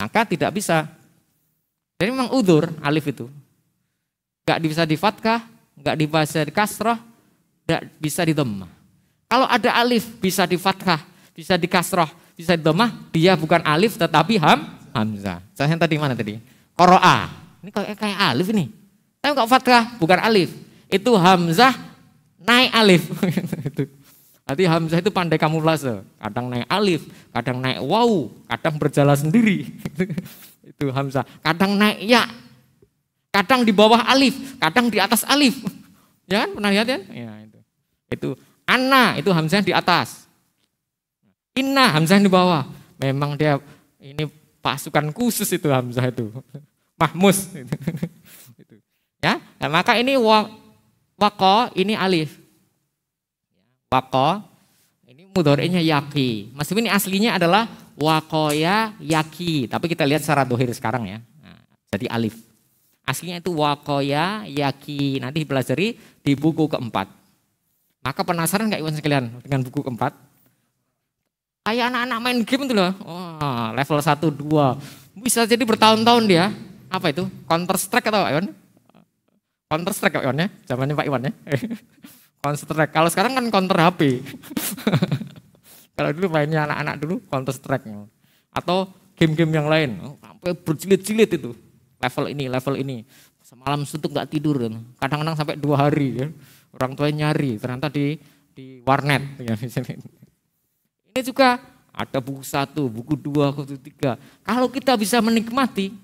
maka tidak bisa jadi memang udur alif itu nggak bisa di fatkah, nggak bisa di kasroh, nggak bisa di domah. Kalau ada alif bisa di fatkah, bisa di kasroh, bisa di domah, dia bukan alif tetapi ham, hamzah. Saya yang tadi mana tadi? Koroa. Ini kayak, eh, kayak alif ini. Tapi kok fatkah bukan alif. Itu hamzah naik alif. Nanti Hamzah itu pandai kamuflase, kadang naik alif, kadang naik wow, kadang berjalan sendiri. itu Hamzah, kadang naik ya, Kadang di bawah alif, kadang di atas alif. Ya kan? Pernah lihat ya? Ya, itu. Itu Anna itu hamzah di atas. Inna hamzah di bawah. Memang dia ini pasukan khusus itu hamzah itu. Mahmus itu. Ya, nah, maka ini wa, wako ini alif. Wako ini mudorinya yaki. Maksudnya ini aslinya adalah wakoya yaki. Tapi kita lihat secara dohir sekarang ya. Nah, jadi alif. Aslinya itu wakoya yaki. Nanti pelajari di buku keempat. Maka penasaran nggak Iwan sekalian dengan buku keempat? Kayak anak-anak main game itu loh. oh, level 1, 2. Bisa jadi bertahun-tahun dia. Apa itu? Counter Strike atau Iwan? Counter Strike Iwan ya? Zamannya Pak Iwan ya? Counter Strike. Kalau sekarang kan Counter HP. Kalau dulu mainnya anak-anak dulu Counter Strike. Atau game-game yang lain. Sampai berjilid-jilid itu level ini, level ini. Semalam suntuk nggak tidur, kan kadang-kadang sampai dua hari. Ya. Orang tua nyari, ternyata di di warnet. Ya, Ini juga ada buku satu, buku dua, buku tiga. Kalau kita bisa menikmati,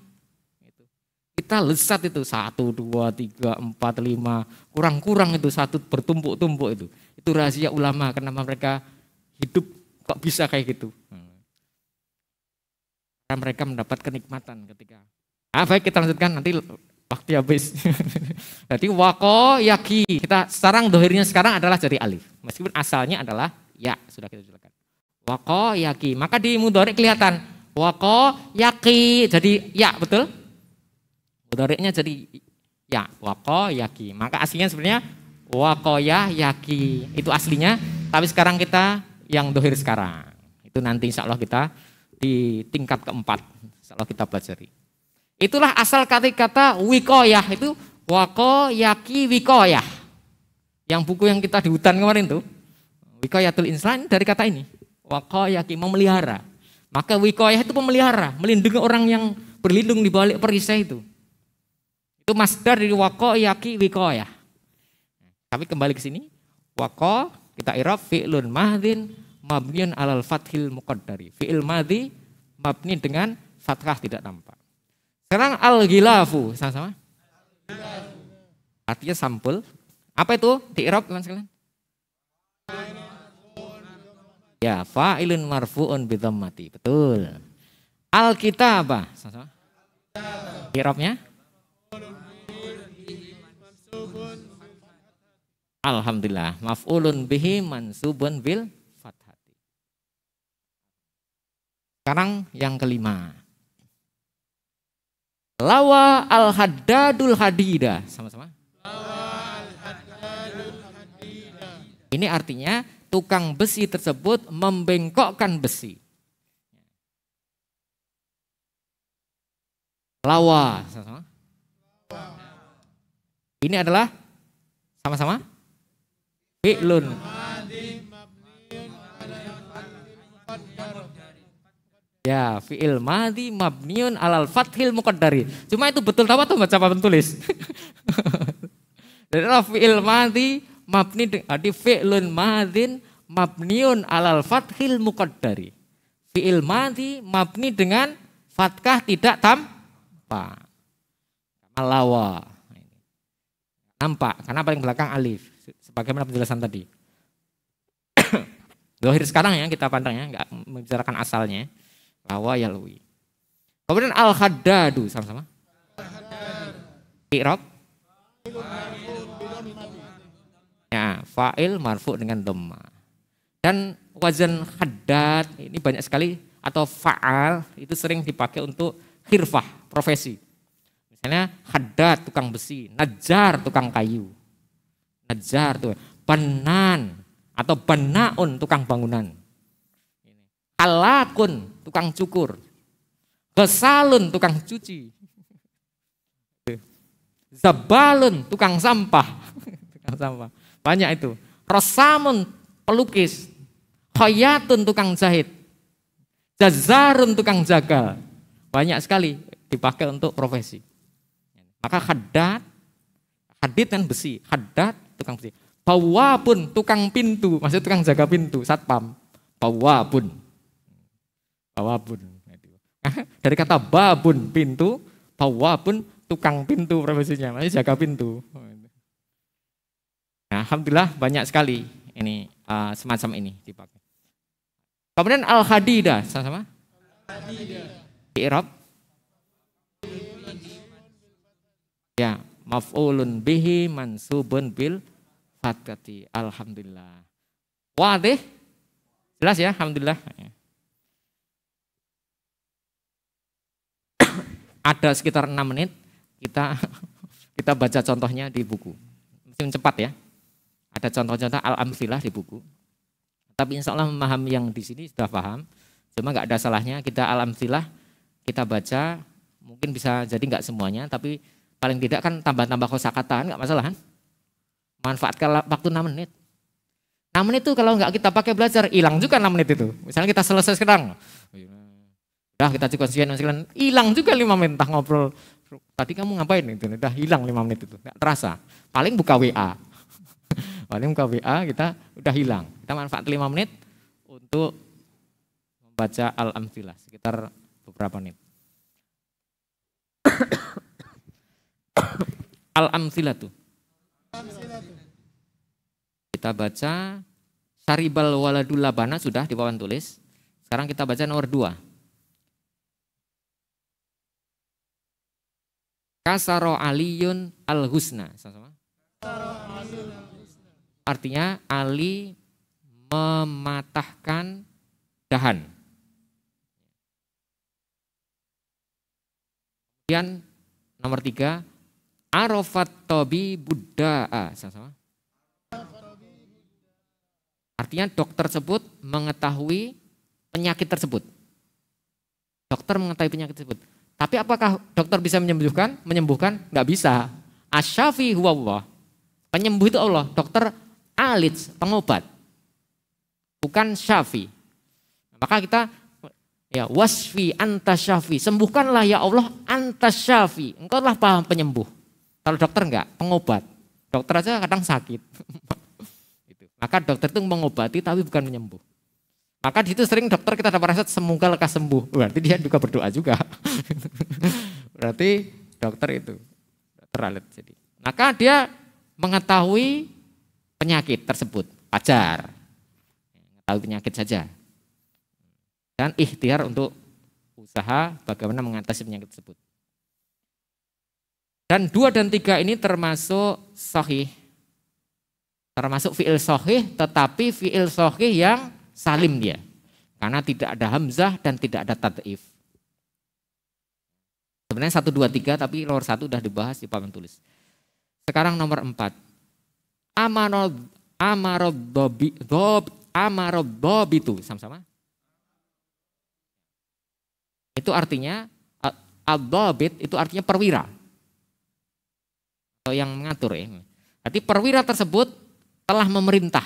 kita lesat itu satu dua tiga empat lima kurang kurang itu satu bertumpuk tumpuk itu itu rahasia ulama kenapa mereka hidup kok bisa kayak gitu hmm. karena mereka mendapat kenikmatan ketika Ah baik kita lanjutkan nanti waktu habis. Jadi wako yaki. Kita sekarang dohirnya sekarang adalah jadi alif. Meskipun asalnya adalah ya sudah kita jelaskan. Wako yaki. Maka di mudorek kelihatan wako yaki. Jadi ya betul. Mudoreknya jadi ya wako yaki. Maka aslinya sebenarnya wako ya yaki. Itu aslinya. Tapi sekarang kita yang dohir sekarang. Itu nanti insya Allah kita di tingkat keempat. Insya Allah kita pelajari. Itulah asal kata-kata wikoyah itu wako yaki wikoyah. Yang buku yang kita di hutan kemarin tuh. Wikoyatul insan dari kata ini. Wako yaki memelihara. Maka wikoyah itu pemelihara, melindungi orang yang berlindung di balik perisai itu. Itu masdar dari wako yaki wikoyah. Tapi kembali ke sini. Wako kita irab fi'lun mahdin mabniun alal fathil muqaddari. Fi'il madhi mabni dengan fathah tidak nampak. Sekarang al-ghilafu, sama-sama. Artinya sampul. Apa itu di Irob, teman sekalian? Ya, fa'ilun marfu'un mati, Betul. Al-kitabah, sama-sama. Irobnya? Alhamdulillah. Maf'ulun bihi mansubun bil fathati. Sekarang yang kelima. Lawa al-haddadul hadida. Sama-sama. Ini artinya tukang besi tersebut membengkokkan besi. Lawa. Sama-sama. Ini adalah sama-sama. Fi'lun. -sama? Ya, fi'il madhi mabniun alal fathil muqaddari. Cuma itu betul tahu atau baca papan tulis? Jadi fi'il madhi mabni di fi'lun madhin mabniun alal fathil muqaddari. Fi'il madhi mabni dengan fatkah tidak tampak. Malawa. Nampak, karena paling belakang alif. Sebagaimana penjelasan tadi. Lohir sekarang ya kita pandang ya, nggak membicarakan asalnya. Lawa ya, yalwi. Kemudian al-haddadu sama-sama. I'rab. Ya, fa'il marfu dengan dhamma. Dan wazan haddad ini banyak sekali atau fa'al itu sering dipakai untuk khirfah, profesi. Misalnya haddad tukang besi, najar tukang kayu. Najar tuh, banan atau banaun tukang bangunan halakun tukang cukur, gesalun tukang cuci, zabalun tukang sampah, tukang sampah. Banyak itu. Rosamun pelukis, khayatun tukang jahit, jazarun tukang jaga, Banyak sekali dipakai untuk profesi. Maka hadat, hadit kan besi, hadat tukang besi. bawa pun tukang pintu, maksudnya tukang jaga pintu, satpam. bawa pun Bawabun. Dari kata babun pintu, bawabun tukang pintu profesinya, masih jaga pintu. Nah, alhamdulillah banyak sekali ini uh, semacam ini dipakai. Kemudian al-hadidah sama-sama? Di Irab. Ya, maf'ulun bihi mansubun bil fatkati. Alhamdulillah. Wadih? Jelas ya, alhamdulillah. Ya. ada sekitar enam menit kita kita baca contohnya di buku. Mungkin cepat ya. Ada contoh-contoh al-amsilah di buku. Tapi insya Allah memahami yang di sini sudah paham. Cuma nggak ada salahnya kita al-amsilah kita baca mungkin bisa jadi nggak semuanya tapi paling tidak kan tambah-tambah kosakata kan nggak masalah kan? Manfaatkan waktu 6 menit. 6 menit itu kalau nggak kita pakai belajar hilang juga enam menit itu. Misalnya kita selesai sekarang. Udah kita cukup sekian, sekian. Hilang juga lima menit, entah ngobrol. Tadi kamu ngapain itu? Udah hilang lima menit itu, nggak terasa. Paling buka WA. Paling buka WA kita udah hilang. Kita manfaat lima menit untuk membaca Al-Amthilah sekitar beberapa menit. Al-Amthilah tuh. Kita baca Saribal Waladul Labana sudah di papan tulis. Sekarang kita baca nomor dua. Kasaro Aliyun al Husna. Sama-sama. Artinya Ali mematahkan dahan. Kemudian nomor tiga, Arafat Tobi Buddha. Ah, sama-sama. Artinya dokter tersebut mengetahui penyakit tersebut. Dokter mengetahui penyakit tersebut. Tapi apakah dokter bisa menyembuhkan? Menyembuhkan? Gak bisa. Asyafi huwa Allah. Penyembuh itu Allah. Dokter alits, pengobat. Bukan syafi. Maka kita ya wasfi anta syafi. Sembuhkanlah ya Allah anta syafi. Engkau lah paham penyembuh. Kalau dokter enggak, pengobat. Dokter aja kadang sakit. Maka dokter itu mengobati tapi bukan menyembuh. Maka di itu sering dokter kita dapat resep semoga lekas sembuh. Berarti dia juga berdoa juga. Berarti dokter itu teralat jadi. Maka dia mengetahui penyakit tersebut, pacar. tahu penyakit saja. Dan ikhtiar untuk usaha bagaimana mengatasi penyakit tersebut. Dan dua dan tiga ini termasuk sohi, Termasuk fi'il sohi, tetapi fi'il sohi yang salim dia. Karena tidak ada hamzah dan tidak ada tad'if. Sebenarnya satu dua tiga tapi nomor satu sudah dibahas di papan tulis. Sekarang nomor empat Amarod amarod dobi, dob, amarod itu sama-sama. Itu artinya ad itu artinya perwira. Atau yang mengatur ya. Berarti perwira tersebut telah memerintah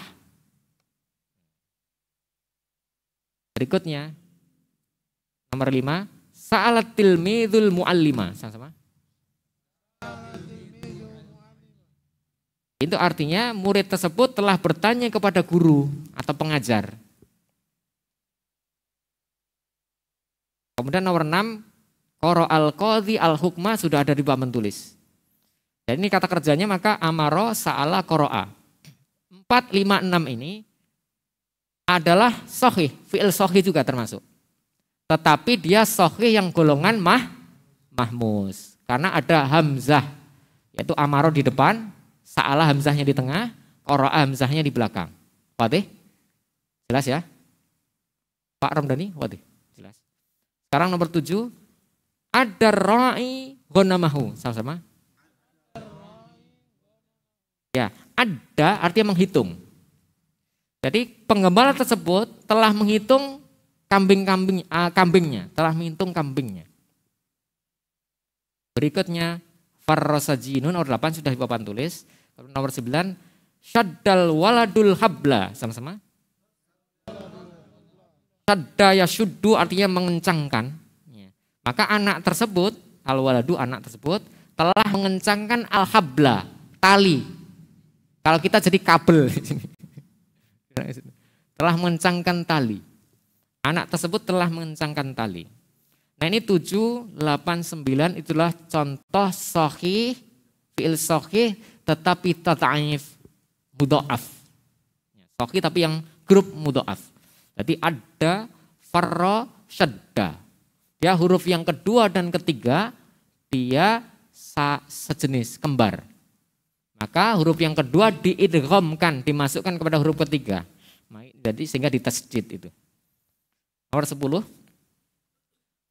Berikutnya nomor lima, sa'alat tilmidul muallima. Sama-sama. Itu artinya murid tersebut telah bertanya kepada guru atau pengajar. Kemudian nomor enam, koro al-qadhi al-hukma sudah ada di bab menulis. Dan ini kata kerjanya maka amaro sa'ala koro'a. 4, 5, 6 ini adalah sohih, fi'il sohih juga termasuk. Tetapi dia sohih yang golongan mah, mahmus. Karena ada hamzah, yaitu amaro di depan, sa'ala hamzahnya di tengah, koro'a hamzahnya di belakang. Wadih? Jelas ya? Pak Ramdhani, wadih? Jelas. Sekarang nomor tujuh, ada roi gonamahu. Sama-sama. Ya, ada artinya menghitung. Jadi penggembala tersebut telah menghitung kambing-kambing uh, kambingnya, telah menghitung kambingnya. Berikutnya farrosajinun nomor 8 sudah di papan tulis. Lalu nomor 9 syaddal waladul habla sama-sama. ya syuddu artinya mengencangkan. Ya. Maka anak tersebut, al-waladu anak tersebut telah mengencangkan al-habla, tali. Kalau kita jadi kabel. Nah, telah mengencangkan tali. Anak tersebut telah mengencangkan tali. Nah ini 7, 8, 9 itulah contoh sohih, fi'il sohih tetapi tata'if mudo'af. Ya, sohih tapi yang grup mudo'af. Jadi ada farro sedda. Dia huruf yang kedua dan ketiga dia sa sejenis kembar. Maka huruf yang kedua diidghamkan, dimasukkan kepada huruf ketiga. Jadi sehingga ditasjid itu. Nomor 10.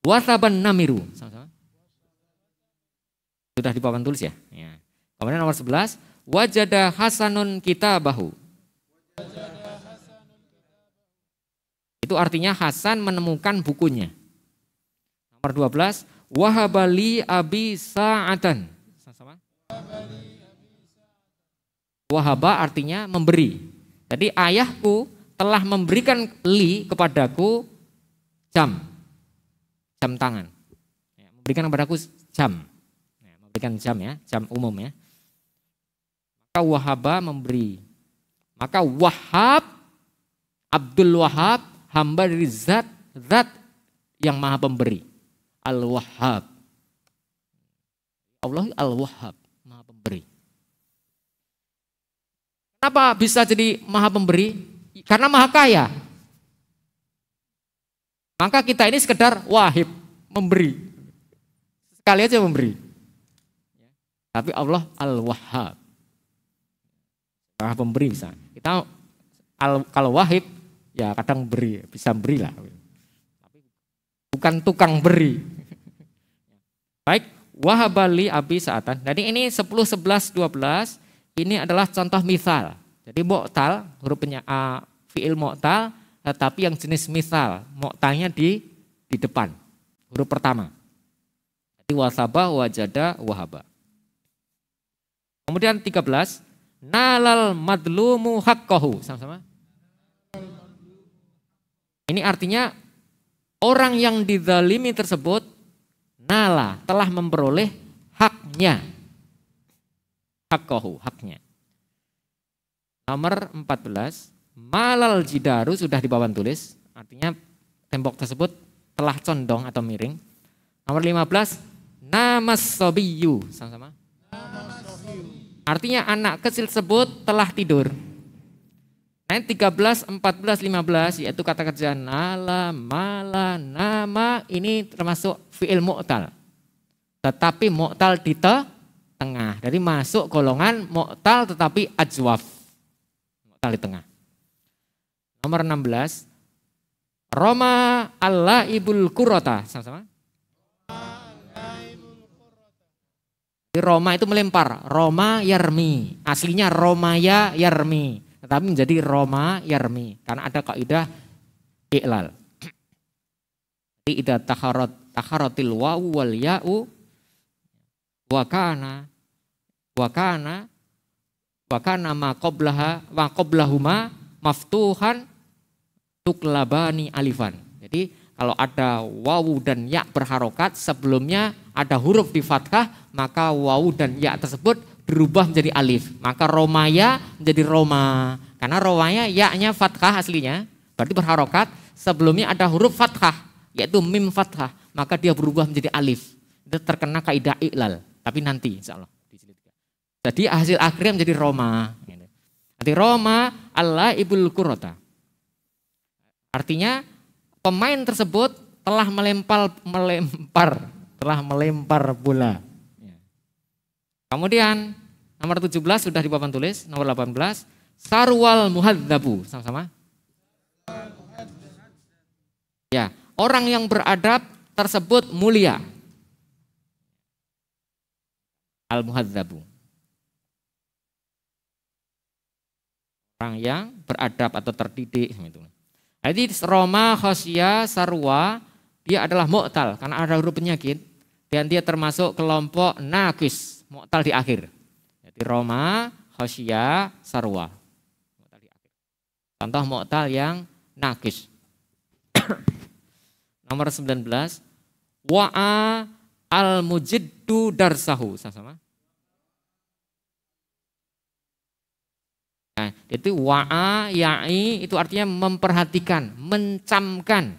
Wasaban namiru. Sama-sama. Sudah di papan tulis ya? ya. Kemudian nomor 11. Wajada hasanun kita bahu. Itu artinya Hasan menemukan bukunya. Nomor 12. Wahabali abi sa'atan. Wahabali Wahaba artinya memberi. Jadi ayahku telah memberikan li kepadaku jam, jam tangan. Ya, memberikan kepadaku jam, ya, memberikan jam ya, jam umum ya. Maka wahaba memberi. Maka wahab, Abdul Wahab, hamba dari zat, zat yang maha pemberi. Al-Wahhab. Allah Al-Wahhab, maha pemberi. Kenapa bisa jadi maha pemberi? Karena maha kaya. Maka kita ini sekedar wahib, memberi. Sekali aja memberi. Tapi Allah al-wahhab. Maha pemberi bisa. Kita al, kalau wahib ya kadang beri, bisa lah. Tapi bukan tukang beri. Baik, wahabali abi saatan. Jadi ini 10, 11, 12, ini adalah contoh misal. Jadi mu'tal, hurufnya a fi'il mu'tal, tetapi yang jenis misal, mu'talnya di di depan, huruf pertama. Jadi wasabah, wajada, wahaba. Kemudian 13, nalal madlumu haqqahu. Sama-sama. Ini artinya orang yang dizalimi tersebut nala telah memperoleh haknya hakkohu, haknya. Nomor 14, malal jidaru sudah di bawah tulis, artinya tembok tersebut telah condong atau miring. Nomor 15, namas sobiyu, sama-sama. Artinya anak kecil tersebut telah tidur. Nah, 13, 14, 15 yaitu kata kerja nala, mala, nama ini termasuk fi'il mu'tal. Tetapi mu'tal dite, tengah. Jadi masuk golongan mu'tal tetapi ajwaf. Mu'tal di tengah. Nomor 16. Roma Allah ibul kurota. Sama-sama. di Roma itu melempar. Roma Yarmi. Aslinya Romaya Yarmi. Tetapi menjadi Roma Yarmi. Karena ada kaidah iklal. Jadi ida taharot taharotil wawu wal ya'u wakana wakana wakana ma qablaha qablahuma maftuhan tuklabani alifan. Jadi kalau ada wawu dan ya berharokat sebelumnya ada huruf di fathah maka wawu dan ya tersebut berubah menjadi alif. Maka romaya menjadi roma. Karena romaya ya-nya fathah aslinya berarti berharokat sebelumnya ada huruf fathah yaitu mim fathah maka dia berubah menjadi alif. Itu terkena kaidah iklal. Tapi nanti insya Allah. Jadi hasil akhirnya menjadi Roma. Nanti Roma Allah ibul kurota. Artinya pemain tersebut telah melempar, melempar, telah melempar bola. Kemudian nomor 17 sudah di papan tulis, nomor 18 Sarwal Muhadzabu sama-sama. Ya, orang yang beradab tersebut mulia al-muhadzabu. Orang yang beradab atau terdidik. Gitu. Jadi Roma Khosia Sarwa dia adalah moktal karena ada huruf penyakit dan dia termasuk kelompok nakis moktal di akhir. Jadi Roma Khosia Sarwa. Contoh moktal yang nakis. Nomor 19. Wa'a Al-mujiddu darsahu. Sama-sama. Nah, itu wa'a ya'i itu artinya memperhatikan, mencamkan,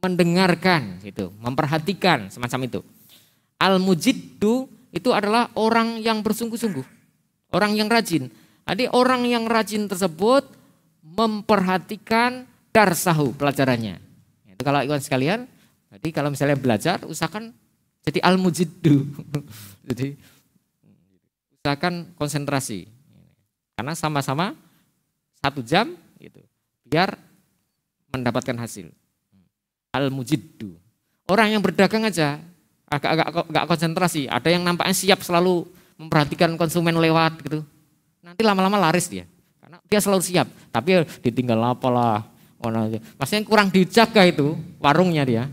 mendengarkan, gitu, memperhatikan semacam itu. Al-mujiddu itu adalah orang yang bersungguh-sungguh, orang yang rajin. Jadi orang yang rajin tersebut memperhatikan darsahu pelajarannya. Itu kalau iwan sekalian, jadi kalau misalnya belajar, usahakan jadi al-mujiddu. jadi usahakan konsentrasi. Karena sama-sama satu jam gitu. Biar mendapatkan hasil. Al-mujiddu. Orang yang berdagang aja agak-agak enggak konsentrasi. Ada yang nampaknya siap selalu memperhatikan konsumen lewat gitu. Nanti lama-lama laris dia. Karena dia selalu siap. Tapi ya ditinggal apalah. Maksudnya kurang dijaga itu warungnya dia.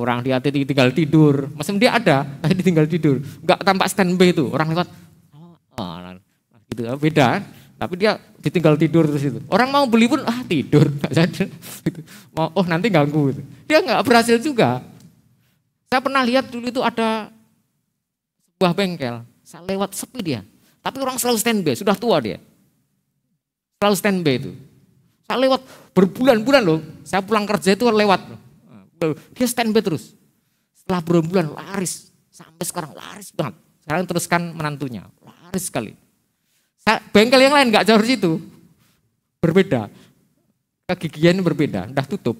Orang di ATT tinggal tidur, masih dia ada, tapi tinggal tidur. nggak tampak standby itu, orang lewat. Oh, oh nah, nah, gitu nah, beda kan? tapi dia ditinggal tidur terus itu orang mau beli pun ah tidur gitu. mau oh nanti ganggu gitu. dia nggak berhasil juga saya pernah lihat dulu itu ada sebuah bengkel saya lewat sepi dia tapi orang selalu standby sudah tua dia selalu standby itu saya lewat berbulan-bulan loh saya pulang kerja itu lewat loh. Dia stand by terus. Setelah berbulan bulan laris. Sampai sekarang laris banget. Sekarang teruskan menantunya. Laris sekali. Bengkel yang lain nggak jauh situ. Berbeda. Kegigian berbeda. Udah tutup.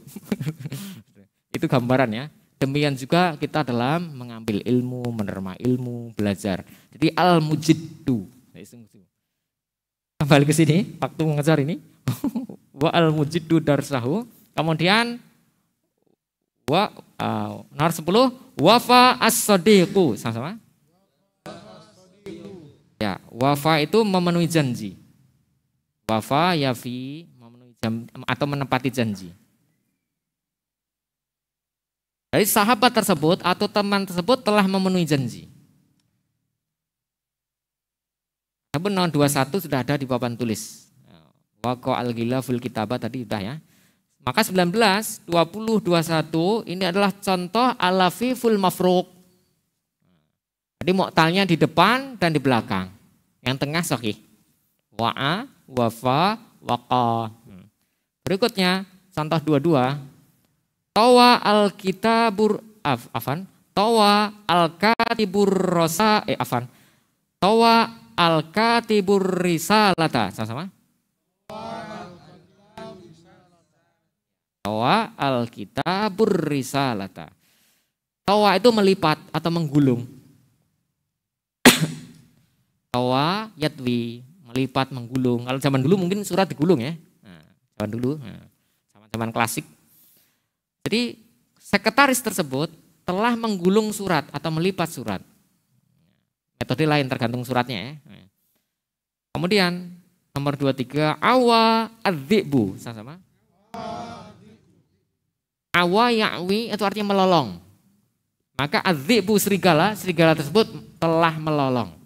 Itu gambaran ya. Demikian juga kita dalam mengambil ilmu, menerima ilmu, belajar. Jadi al-mujiddu. Kembali ke sini, waktu mengejar ini. Wa al-mujiddu darsahu. Kemudian Wa uh, nomor 10 wafa as-sadiqu sama-sama. Ya, wafa itu memenuhi janji. Wafa yafi memenuhi janji, atau menepati janji. Jadi sahabat tersebut atau teman tersebut telah memenuhi janji. tapi tahun 21 sudah ada di papan tulis. Wako al-gila fil kitabah tadi sudah ya. Maka 19, 20, 21 ini adalah contoh alafiful mafruq. Jadi moktalnya di depan dan di belakang. Yang tengah sahih. Wa'a, wafa, waqa. Hmm. Berikutnya contoh 22. Tawa al-kitabur af, afan. Tawa al-katibur rosa eh afan. Tawa al-katibur risalata. Sama-sama. Tawa alkitabur risalata. Tawa itu melipat atau menggulung. Tawa yatwi, melipat, menggulung. Kalau zaman dulu mungkin surat digulung ya. Nah, zaman dulu, nah, zaman-zaman klasik. Jadi sekretaris tersebut telah menggulung surat atau melipat surat. Metode lain tergantung suratnya ya. Kemudian nomor 23 awa adzibu sama-sama. Awa ya'wi itu artinya melolong. Maka azibu serigala, serigala tersebut telah melolong.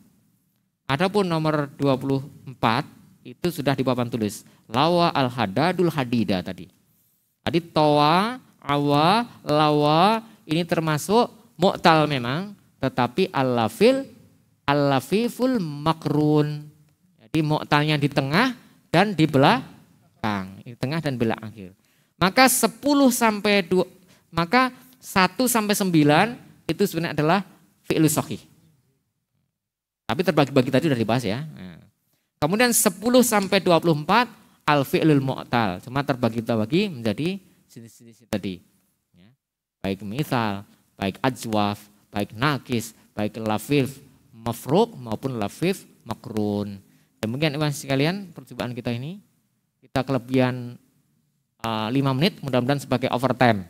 Adapun nomor 24 itu sudah di papan tulis. Lawa al-hadadul hadida tadi. Tadi toa, awa, lawa ini termasuk mu'tal memang. Tetapi al-lafil, al-lafiful makrun. Jadi mu'talnya di tengah dan di belakang. Di tengah dan belakang akhir. Maka 10 sampai 2 maka 1 sampai 9 itu sebenarnya adalah fi'lu sahih. Tapi terbagi-bagi tadi sudah dibahas ya. Nah. Kemudian 10 sampai 24 al fi'lul mu'tal. Cuma terbagi-bagi menjadi jenis-jenis tadi. Ya. Baik misal, baik ajwaf, baik nakis, baik lafif mafruk maupun lafif makrun. Demikian Iwan sekalian percobaan kita ini. Kita kelebihan uh, menit mudah-mudahan sebagai overtime.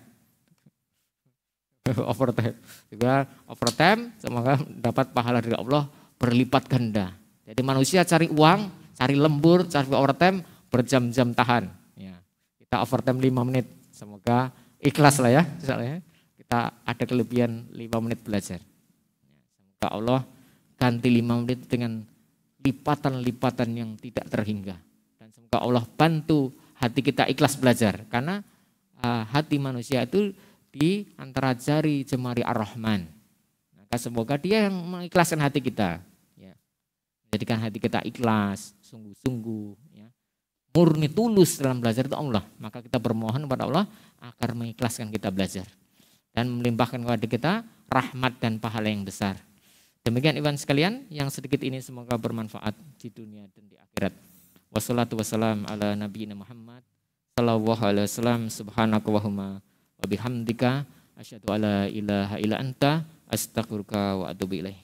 overtime. Juga overtime semoga dapat pahala dari Allah berlipat ganda. Jadi manusia cari uang, cari lembur, cari overtime berjam-jam tahan. Ya. Kita overtime 5 menit. Semoga ikhlas lah ya misalnya. Kita ada kelebihan 5 menit belajar. Ya, semoga Allah ganti 5 menit dengan lipatan-lipatan yang tidak terhingga. Dan semoga Allah bantu hati kita ikhlas belajar karena uh, hati manusia itu di antara jari jemari Ar-Rahman. Maka semoga dia yang mengikhlaskan hati kita. Ya. Menjadikan hati kita ikhlas, sungguh-sungguh. Ya. Murni tulus dalam belajar itu Allah. Maka kita bermohon kepada Allah agar mengikhlaskan kita belajar. Dan melimpahkan kepada kita rahmat dan pahala yang besar. Demikian Iwan sekalian, yang sedikit ini semoga bermanfaat di dunia dan di akhirat. Wassalatu wassalam ala nabiyina Muhammad sallallahu alaihi wasallam subhanaka wa huma wa bihamdika asyhadu alla ilaha illa anta astaghfiruka wa atubu ilaik.